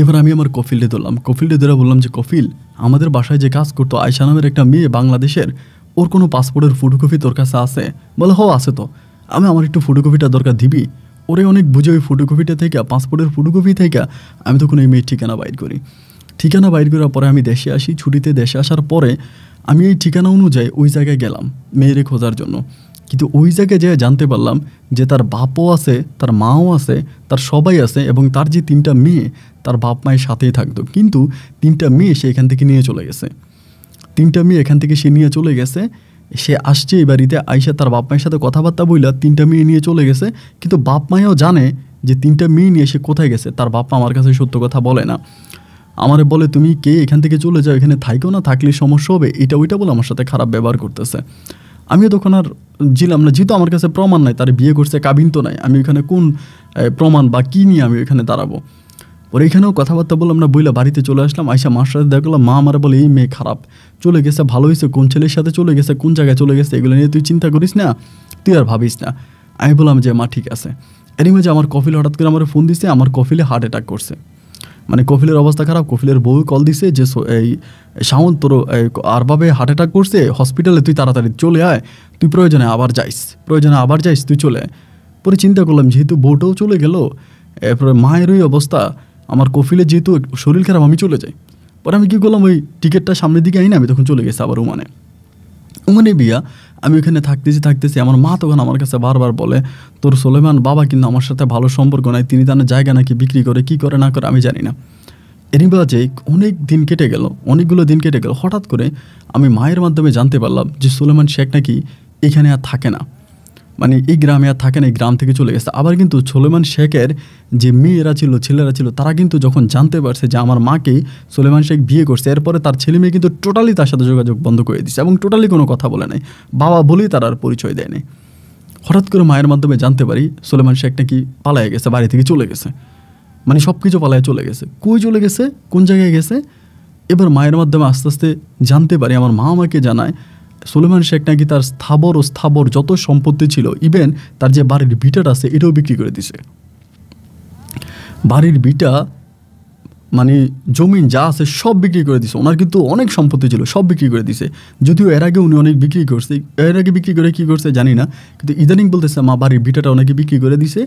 এবার আমি আমার কফিলকে ধরলাম কফিলকে ধরে বললাম যে কফিল আমাদের বাসায় যে কাজ করতো আয়সা নামের একটা মেয়ে বাংলাদেশের ওর কোনো পাসপোর্টের ফটোকপি তোর কাছে আছে বলে হ আছে তো আমি আমার একটু ফটোকপিটা দরকার দিবি ওরে অনেক বুঝে ওই ফটোকপিটা থেকে পাসপোর্টের ফটোকপি থেকে আমি তখন এই মেয়ের ঠিকানা বাইর করি ঠিকানা বাইর করার পরে আমি দেশে আসি ছুটিতে দেশে আসার পরে আমি এই ঠিকানা অনুযায়ী ওই জায়গায় গেলাম মেয়েরে খোঁজার জন্য কিন্তু ওই জায়গায় যে জানতে পারলাম যে তার বাপও আছে তার মাও আছে তার সবাই আছে এবং তার যে তিনটা মেয়ে তার বাপ মায়ের সাথেই থাকতো কিন্তু তিনটা মেয়ে সে এখান থেকে নিয়ে চলে গেছে তিনটা মেয়ে এখান থেকে সে নিয়ে চলে গেছে সে আসছে এই বাড়িতে আইসা তার বাপ মায়ের সাথে কথাবার্তা বইলা তিনটা মেয়ে নিয়ে চলে গেছে কিন্তু বাপ মায়েও জানে যে তিনটা মেয়ে নিয়ে সে কোথায় গেছে তার বাপ মা আমার কাছে সত্য কথা বলে না আমারে বলে তুমি কে এখান থেকে চলে যাও এখানে থাইকো না থাকলে সমস্যা হবে এটা ওইটা বলে আমার সাথে খারাপ ব্যবহার করতেছে আমিও তখন আর ছিলাম না যেহেতু আমার কাছে প্রমাণ নাই তার বিয়ে করছে কাবিন তো নাই আমি ওইখানে কোন প্রমাণ বা কী নিয়ে আমি ওইখানে দাঁড়াবো এখানেও কথাবার্তা বললাম না বইলা বাড়িতে চলে আসলাম আইসা মার সাথে দেখা করলাম মা আমার বলে এই মেয়ে খারাপ চলে গেছে ভালো হয়েছে কোন ছেলের সাথে চলে গেছে কোন জায়গায় চলে গেছে এগুলো নিয়ে তুই চিন্তা করিস না তুই আর ভাবিস না আমি বললাম যে মা ঠিক আছে এরই মাঝে আমার কফিল হঠাৎ করে আমার ফোন দিছে আমার কফিলে হার্ট অ্যাটাক করছে মানে কফিলের অবস্থা খারাপ কফিলের বউ কল দিছে যে এই সাউন্ড তোর আরভাবে হার্ট অ্যাটাক করছে হসপিটালে তুই তাড়াতাড়ি চলে আয় তুই প্রয়োজনে আবার যাইস প্রয়োজনে আবার যাইস তুই চলে পরে চিন্তা করলাম যেহেতু বউটাও চলে গেল এরপরে মায়েরই অবস্থা আমার কফিলে যেহেতু শরীর খারাপ আমি চলে যাই পরে আমি কী করলাম ওই টিকিটটা সামনের দিকে আনি না আমি তখন চলে গেছি আবার উমানে ওমানে বিয়া আমি ওখানে থাকতেছি থাকতেছি আমার মা তখন আমার কাছে বারবার বলে তোর সোলেমান বাবা কিন্তু আমার সাথে ভালো সম্পর্ক নাই তিনি তার জায়গা নাকি বিক্রি করে কি করে না করে আমি জানি না এরই বাজে অনেক দিন কেটে গেল অনেকগুলো দিন কেটে গেল হঠাৎ করে আমি মায়ের মাধ্যমে জানতে পারলাম যে সোলেমান শেখ নাকি এখানে আর থাকে না মানে এই গ্রামে আর থাকে না এই গ্রাম থেকে চলে গেছে আবার কিন্তু সুলেমান শেখের যে মেয়েরা ছিল ছেলেরা ছিল তারা কিন্তু যখন জানতে পারছে যে আমার মাকে সুলেমান শেখ বিয়ে করছে এরপরে তার ছেলে মেয়ে কিন্তু টোটালি তার সাথে যোগাযোগ বন্ধ করে দিচ্ছে এবং টোটালি কোনো কথা বলে নাই বাবা বলেই তার আর পরিচয় দেয়নি হঠাৎ করে মায়ের মাধ্যমে জানতে পারি সুলেমান শেখ নাকি পালায় গেছে বাড়ি থেকে চলে গেছে মানে সব কিছু পালায় চলে গেছে কই চলে গেছে কোন জায়গায় গেছে এবার মায়ের মাধ্যমে আস্তে আস্তে জানতে পারি আমার মা আমাকে জানায় সুলেমান শেখ নাকি তার স্থাবর ও স্থাবর যত সম্পত্তি ছিল ইভেন তার যে বাড়ির বিটাটা আছে এটাও বিক্রি করে দিছে বাড়ির বিটা মানে জমিন যা আছে সব বিক্রি করে দিছে ওনার কিন্তু অনেক সম্পত্তি ছিল সব বিক্রি করে দিছে যদিও এর আগে উনি অনেক বিক্রি করছে এর আগে বিক্রি করে কি করছে জানি না কিন্তু ইদানিং বলতেছে মা বাড়ির বিটাটা অনেকে বিক্রি করে দিছে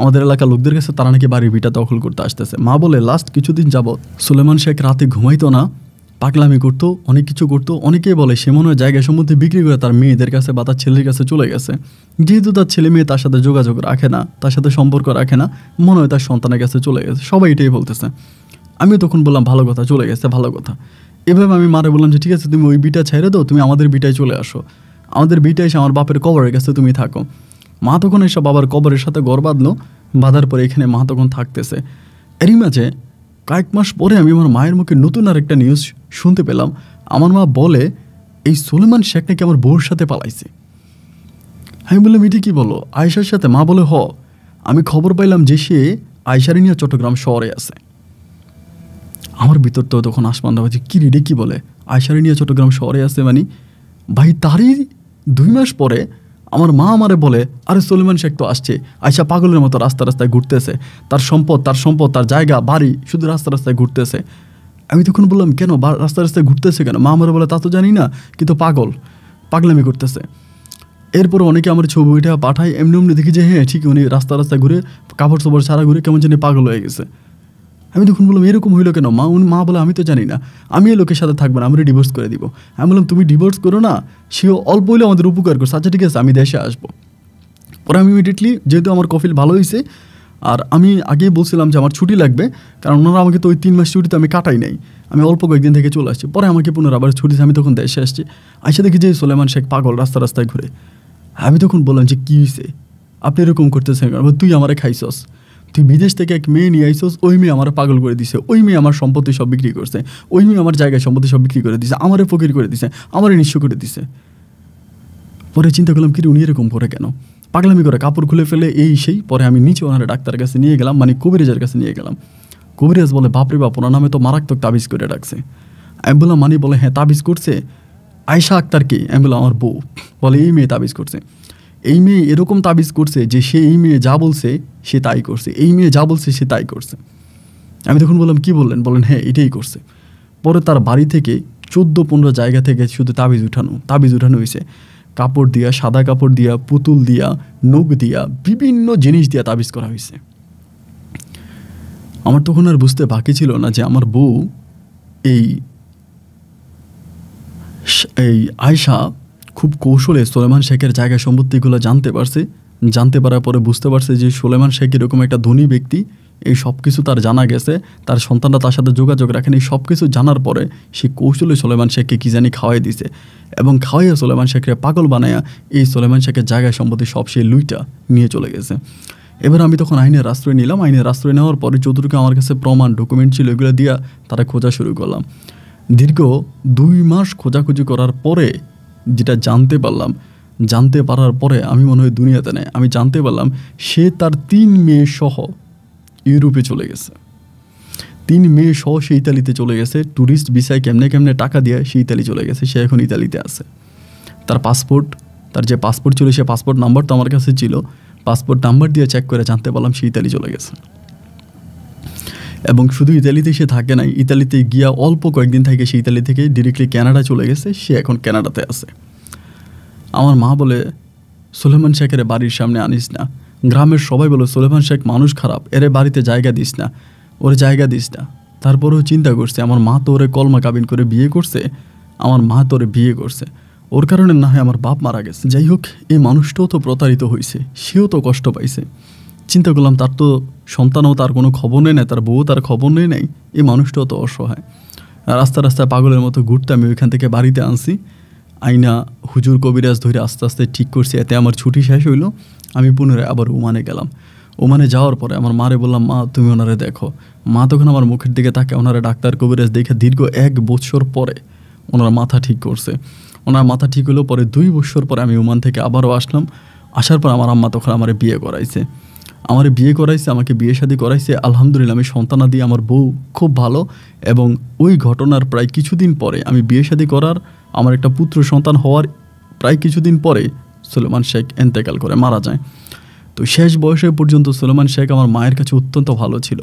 আমাদের এলাকার লোকদের কাছে তারা নাকি বাড়ির বিটা দখল করতে আসতেছে মা বলে লাস্ট কিছুদিন যাবৎ সুলেমান শেখ রাতে ঘুমাইতো না পাগলামি করতো অনেক কিছু করতো অনেকেই বলে সে মনে হয় জায়গা সম্বন্ধে বিক্রি করে তার মেয়েদের কাছে বা তার ছেলের কাছে চলে গেছে যেহেতু তার ছেলে মেয়ে তার সাথে যোগাযোগ রাখে না তার সাথে সম্পর্ক রাখে না মনে হয় তার সন্তানের কাছে চলে গেছে সবাই এটাই বলতেছে আমি তখন বললাম ভালো কথা চলে গেছে ভালো কথা এভাবে আমি মারে বললাম যে ঠিক আছে তুমি ওই বিটা ছেড়ে দাও তুমি আমাদের বিটায় চলে আসো আমাদের বিটা এসে আমার বাপের কবরের কাছে তুমি থাকো মা তখন এসে বাবার কবরের সাথে গড় বাঁধলো বাঁধার পরে এখানে মা তখন থাকতেছে এরই মাঝে কয়েক মাস পরে আমি আমার মায়ের মুখে নতুন আরেকটা নিউজ শুনতে পেলাম আমার মা বলে এই সুলেমান শেখ নাকি আমার বউর সাথে পালাইছে আমি বললাম এটি কি বলো আয়সার সাথে মা বলে হ আমি খবর পাইলাম যে সে আয়সারি নিয়ে চট্টগ্রাম শহরে আছে আমার ভিতর তো তখন আসমান যে কী রেডি কী বলে আয়সারি নিয়ে চট্টগ্রাম শহরে আছে মানে ভাই তারই দুই মাস পরে আমার মা আমারে বলে আরে সলিমান শেখ তো আসছে আয়সা পাগলের মতো রাস্তা রাস্তায় ঘুরতেছে তার সম্পদ তার সম্পদ তার জায়গা বাড়ি শুধু রাস্তা রাস্তায় ঘুরতেছে আমি তখন বললাম কেন রাস্তা রাস্তায় ঘুরতেছে কেন মা আমারে বলে তা তো জানি না কিন্তু পাগল পাগলামি করতেছে এরপর অনেকে আমার ছবিটা পাঠায় এমনি এমনি দেখি যে হ্যাঁ ঠিক উনি রাস্তা রাস্তায় ঘুরে কাপড় চোপড় ছাড়া ঘুরে কেমন জানি পাগল হয়ে গেছে আমি তখন বললাম এরকম হইলো কেন মা উনি মা বলে আমি তো জানি না আমি এই লোকের সাথে থাকবো না আমরা ডিভোর্স করে দিব আমি বললাম তুমি ডিভোর্স করো না সেও অল্প হইলে আমাদের উপকার করছে আচ্ছা ঠিক আছে আমি দেশে আসবো পরে আমি ইমিডিয়েটলি যেহেতু আমার কফিল ভালো হয়েছে আর আমি আগেই বলছিলাম যে আমার ছুটি লাগবে কারণ ওনারা আমাকে তো ওই তিন মাস ছুটিতে আমি কাটাই নাই আমি অল্প কয়েকদিন থেকে চলে আসছি পরে আমাকে পুনরাবার আবার ছুটিতে আমি তখন দেশে আসছি আইসা দেখি যে সোলেমান শেখ পাগল রাস্তা রাস্তায় ঘুরে আমি তখন বললাম যে কী হয়েছে আপনি এরকম করতেছেন তুই আমারে খাইছস তুই বিদেশ থেকে এক মেয়ে নিয়ে আইসোস ওই মেয়ে আমার পাগল করে দিছে ওই মেয়ে আমার সম্পত্তি সব বিক্রি করছে ওই মেয়ে আমার জায়গায় সম্পত্তি সব বিক্রি করে দিছে আমারে ফকির করে দিছে আমারে নিঃস্ব করে দিছে পরে চিন্তা করলাম কি উনি এরকম করে কেন পাগলামি করে কাপড় খুলে ফেলে এই সেই পরে আমি নিচে ওনারা ডাক্তারের কাছে নিয়ে গেলাম মানে কবিরাজের কাছে নিয়ে গেলাম কবিরাজ বলে বাপরে বাপ ওনার নামে তো মারাত্মক তাবিজ করে ডাকছে আমি বললাম মানে বলে হ্যাঁ তাবিজ করছে আয়সা আক্তার কি আমি বললাম আমার বউ বলে এই মেয়ে তাবিজ করছে এই মেয়ে এরকম তাবিজ করছে যে সে এই মেয়ে যা বলছে সে তাই করছে এই মেয়ে যা বলছে সে তাই করছে আমি তখন বললাম কি বললেন বলেন হ্যাঁ এটাই করছে পরে তার বাড়ি থেকে চোদ্দো পনেরো জায়গা থেকে শুধু তাবিজ উঠানো তাবিজ উঠানো হয়েছে কাপড় দিয়া সাদা কাপড় দিয়া পুতুল দিয়া নখ দিয়া বিভিন্ন জিনিস দিয়া তাবিজ করা হয়েছে আমার তখন আর বুঝতে বাকি ছিল না যে আমার বউ এই এই আয়সা খুব কৌশলে সোলেমান শেখের জায়গা সম্পত্তিগুলো জানতে পারছে জানতে পারার পরে বুঝতে পারছে যে সোলেমান শেখ এরকম একটা ধনী ব্যক্তি এই সব কিছু তার জানা গেছে তার সন্তানরা তার সাথে যোগাযোগ রাখেন এই সব কিছু জানার পরে সে কৌশলে সোলেমান শেখকে কী জানি খাওয়াই দিছে এবং খাওয়াইয়া সোলেমান শেখকে পাগল বানায়া এই সোলেমান শেখের জায়গা সম্পত্তি সব সে লুইটা নিয়ে চলে গেছে এবার আমি তখন আইনের আশ্রয় নিলাম আইনের আশ্রয় নেওয়ার পরে যতটুকু আমার কাছে প্রমাণ ডকুমেন্ট ছিল এগুলো দিয়া তারা খোঁজা শুরু করলাম দীর্ঘ দুই মাস খোঁজাখুঁজি করার পরে যেটা জানতে পারলাম জানতে পারার পরে আমি মনে হয় দুনিয়াতে নেই আমি জানতে পারলাম সে তার তিন মেয়ে সহ ইউরোপে চলে গেছে তিন মেয়ে সহ সে ইতালিতে চলে গেছে ট্যুরিস্ট ভিসায় কেমনে কেমনে টাকা দিয়ে সে ইতালি চলে গেছে সে এখন ইতালিতে আছে তার পাসপোর্ট তার যে পাসপোর্ট ছিল সে পাসপোর্ট নাম্বার তো আমার কাছে ছিল পাসপোর্ট নাম্বার দিয়ে চেক করে জানতে পারলাম সে ইতালি চলে গেছে এবং শুধু ইতালিতে সে থাকে নাই ইতালিতে গিয়া অল্প কয়েকদিন থেকে সে ইতালি থেকে ডিরেক্টলি ক্যানাডা চলে গেছে সে এখন ক্যানাডাতে আছে আমার মা বলে সুলেমান শেখের বাড়ির সামনে আনিস না গ্রামের সবাই বলে সুলেমান শেখ মানুষ খারাপ এরে বাড়িতে জায়গা দিস না ওরে জায়গা দিস না তারপরেও চিন্তা করছে আমার মা তো ওরে কলমা কাবিন করে বিয়ে করছে আমার মা তো ওরে বিয়ে করছে ওর কারণে না হয় আমার বাপ মারা গেছে যাই হোক এই মানুষটাও তো প্রতারিত হয়েছে সেও তো কষ্ট পাইছে চিন্তা করলাম তার তো সন্তানও তার কোনো খবর নেই তার বউ তার খবর নেই নাই এই মানুষটাও তো অসহায় রাস্তা রাস্তায় পাগলের মতো ঘুরতে আমি ওইখান থেকে বাড়িতে আনছি আইনা হুজুর কবিরাজ ধরে আস্তে আস্তে ঠিক করছি এতে আমার ছুটি শেষ হইলো আমি পুনরায় আবার ওমানে গেলাম ওমানে যাওয়ার পরে আমার মারে বললাম মা তুমি ওনারে দেখো মা তখন আমার মুখের দিকে তাকে ওনারা ডাক্তার কবিরাজ দেখে দীর্ঘ এক বছর পরে ওনার মাথা ঠিক করছে ওনার মাথা ঠিক হলো পরে দুই বছর পরে আমি ওমান থেকে আবারও আসলাম আসার পর আমার আম্মা তখন আমার বিয়ে করাইছে আমার বিয়ে করাইছে আমাকে বিয়ে শাদি করাইছে আলহামদুলিল্লাহ আমি সন্তানাদি আমার বউ খুব ভালো এবং ওই ঘটনার প্রায় কিছুদিন পরে আমি বিয়ে শাদি করার আমার একটা পুত্র সন্তান হওয়ার প্রায় কিছুদিন পরে সুলেমান শেখ এন্তেকাল করে মারা যায় তো শেষ বয়সে পর্যন্ত সুলেমান শেখ আমার মায়ের কাছে অত্যন্ত ভালো ছিল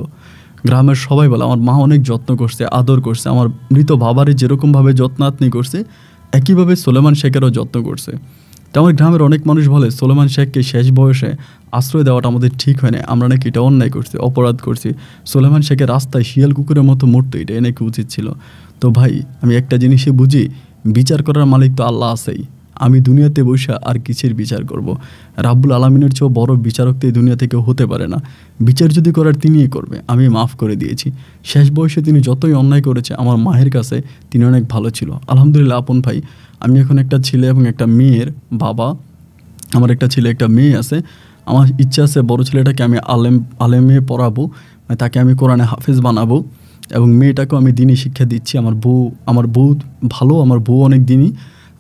গ্রামের সবাই বলে আমার মা অনেক যত্ন করছে আদর করছে আমার মৃত বাবারই যেরকমভাবে যত্নাত্নি করছে একইভাবে সুলেমান শেখেরও যত্ন করছে আমার গ্রামের অনেক মানুষ বলে সোলেমান শেখকে শেষ বয়সে আশ্রয় দেওয়াটা আমাদের ঠিক হয় না আমরা নাকি এটা অন্যায় করছি অপরাধ করছি সোলেমান শেখের রাস্তায় শিয়াল কুকুরের মতো মরতো এটা নাকি উচিত ছিল তো ভাই আমি একটা জিনিসই বুঝি বিচার করার মালিক তো আল্লাহ আছেই আমি দুনিয়াতে বসে আর কিসের বিচার করব। রাব্বুল আলমিনের চেয়েও বড় বিচারক তো এই দুনিয়া থেকে হতে পারে না বিচার যদি করার তিনিই করবে আমি মাফ করে দিয়েছি শেষ বয়সে তিনি যতই অন্যায় করেছে আমার মায়ের কাছে তিনি অনেক ভালো ছিল আলহামদুলিল্লাহ আপন ভাই আমি এখন একটা ছেলে এবং একটা মেয়ের বাবা আমার একটা ছেলে একটা মেয়ে আছে আমার ইচ্ছা আছে বড় ছেলেটাকে আমি আলেম আলেমে পড়াবো মানে তাকে আমি কোরআনে হাফেজ বানাবো এবং মেয়েটাকেও আমি দিনই শিক্ষা দিচ্ছি আমার বউ আমার বউ ভালো আমার বউ অনেক দিনই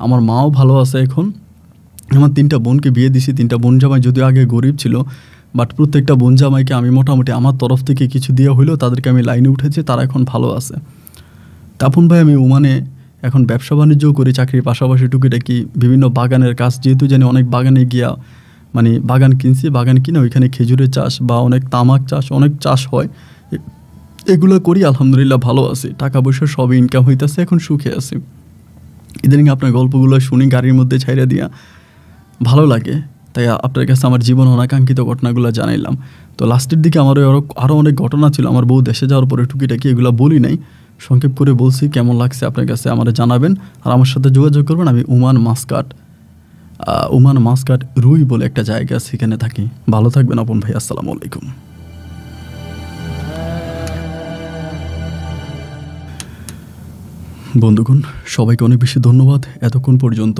আমার মাও ভালো আছে এখন আমার তিনটা বোনকে বিয়ে দিছি তিনটা বোন জামাই যদিও আগে গরিব ছিল বাট প্রত্যেকটা বোন জামাইকে আমি মোটামুটি আমার তরফ থেকে কিছু দেওয়া হইলেও তাদেরকে আমি লাইনে উঠেছি তারা এখন ভালো আছে তাপন ভাই আমি ওমানে এখন ব্যবসা বাণিজ্যও করি চাকরির পাশাপাশি টুকিটাকি বিভিন্ন বাগানের কাজ যেহেতু জানি অনেক বাগানে গিয়া মানে বাগান কিনছি বাগান কিনে ওইখানে খেজুরের চাষ বা অনেক তামাক চাষ অনেক চাষ হয় এগুলো করি আলহামদুলিল্লাহ ভালো আছি টাকা পয়সা সব ইনকাম হইতেছে এখন সুখে আছি ইদানিং আপনার গল্পগুলো শুনি গাড়ির মধ্যে ছাইড়া দিয়া ভালো লাগে তাই আপনার কাছে আমার জীবন অনাকাঙ্ক্ষিত ঘটনাগুলো জানাইলাম তো লাস্টের দিকে আমারও আরও অনেক ঘটনা ছিল আমার বউ দেশে যাওয়ার পরে টুকিটাকি এগুলো বলি নাই সংক্ষেপ করে বলছি কেমন লাগছে আপনার কাছে আমার জানাবেন আর আমার সাথে যোগাযোগ করবেন আমি উমান মাসকাট উমান মাসকাট রুই বলে একটা জায়গা সেখানে থাকি ভালো থাকবেন আপন ভাই আসসালামু আলাইকুম বন্ধুগণ সবাইকে অনেক বেশি ধন্যবাদ এতক্ষণ পর্যন্ত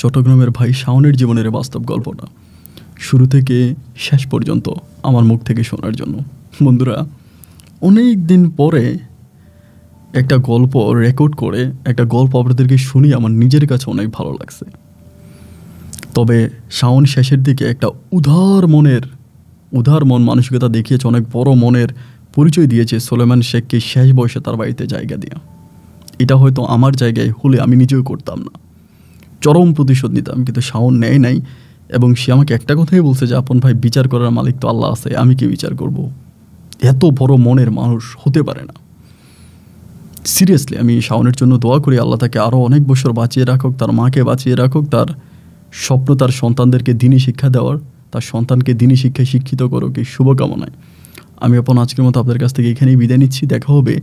চট্টগ্রামের ভাই শাওনের জীবনের বাস্তব গল্পটা শুরু থেকে শেষ পর্যন্ত আমার মুখ থেকে শোনার জন্য বন্ধুরা অনেক দিন পরে একটা গল্প রেকর্ড করে একটা গল্প আপনাদেরকে শুনি আমার নিজের কাছে অনেক ভালো লাগছে তবে শাওন শেষের দিকে একটা উধার মনের উধার মন মানসিকতা দেখিয়েছে অনেক বড় মনের পরিচয় দিয়েছে সোলেমান শেখকে শেষ বয়সে তার বাড়িতে জায়গা দেওয়া এটা হয়তো আমার জায়গায় হলে আমি নিজেও করতাম না চরম প্রতিশোধ নিতাম কিন্তু শাওন নেয় নাই এবং সে আমাকে একটা কথাই বলছে যে আপন ভাই বিচার করার মালিক তো আল্লাহ আছে আমি কি বিচার করব এত বড় মনের মানুষ হতে পারে না সিরিয়াসলি আমি শাওনের জন্য দোয়া করি আল্লাহ তাকে আরও অনেক বছর বাঁচিয়ে রাখুক তার মাকে বাঁচিয়ে রাখুক তার স্বপ্ন তার সন্তানদেরকে দিনই শিক্ষা দেওয়ার তার সন্তানকে দিনই শিক্ষায় শিক্ষিত করুক এই শুভকামনায় আমি আপন আজকের মতো আপনাদের কাছ থেকে এখানেই বিদায় নিচ্ছি দেখা হবে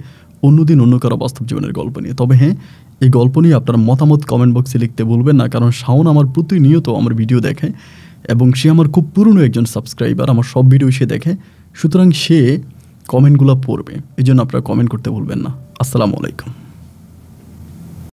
অন্যদিন অন্য কারো বাস্তব জীবনের গল্প নিয়ে তবে হ্যাঁ এই গল্প নিয়ে আপনার মতামত কমেন্ট বক্সে লিখতে বলবেন না কারণ শাওন আমার প্রতিনিয়ত আমার ভিডিও দেখে এবং সে আমার খুব পুরনো একজন সাবস্ক্রাইবার আমার সব ভিডিও সে দেখে সুতরাং সে কমেন্টগুলো পড়বে এই জন্য আপনারা কমেন্ট করতে ভুলবেন না আসসালামু আলাইকুম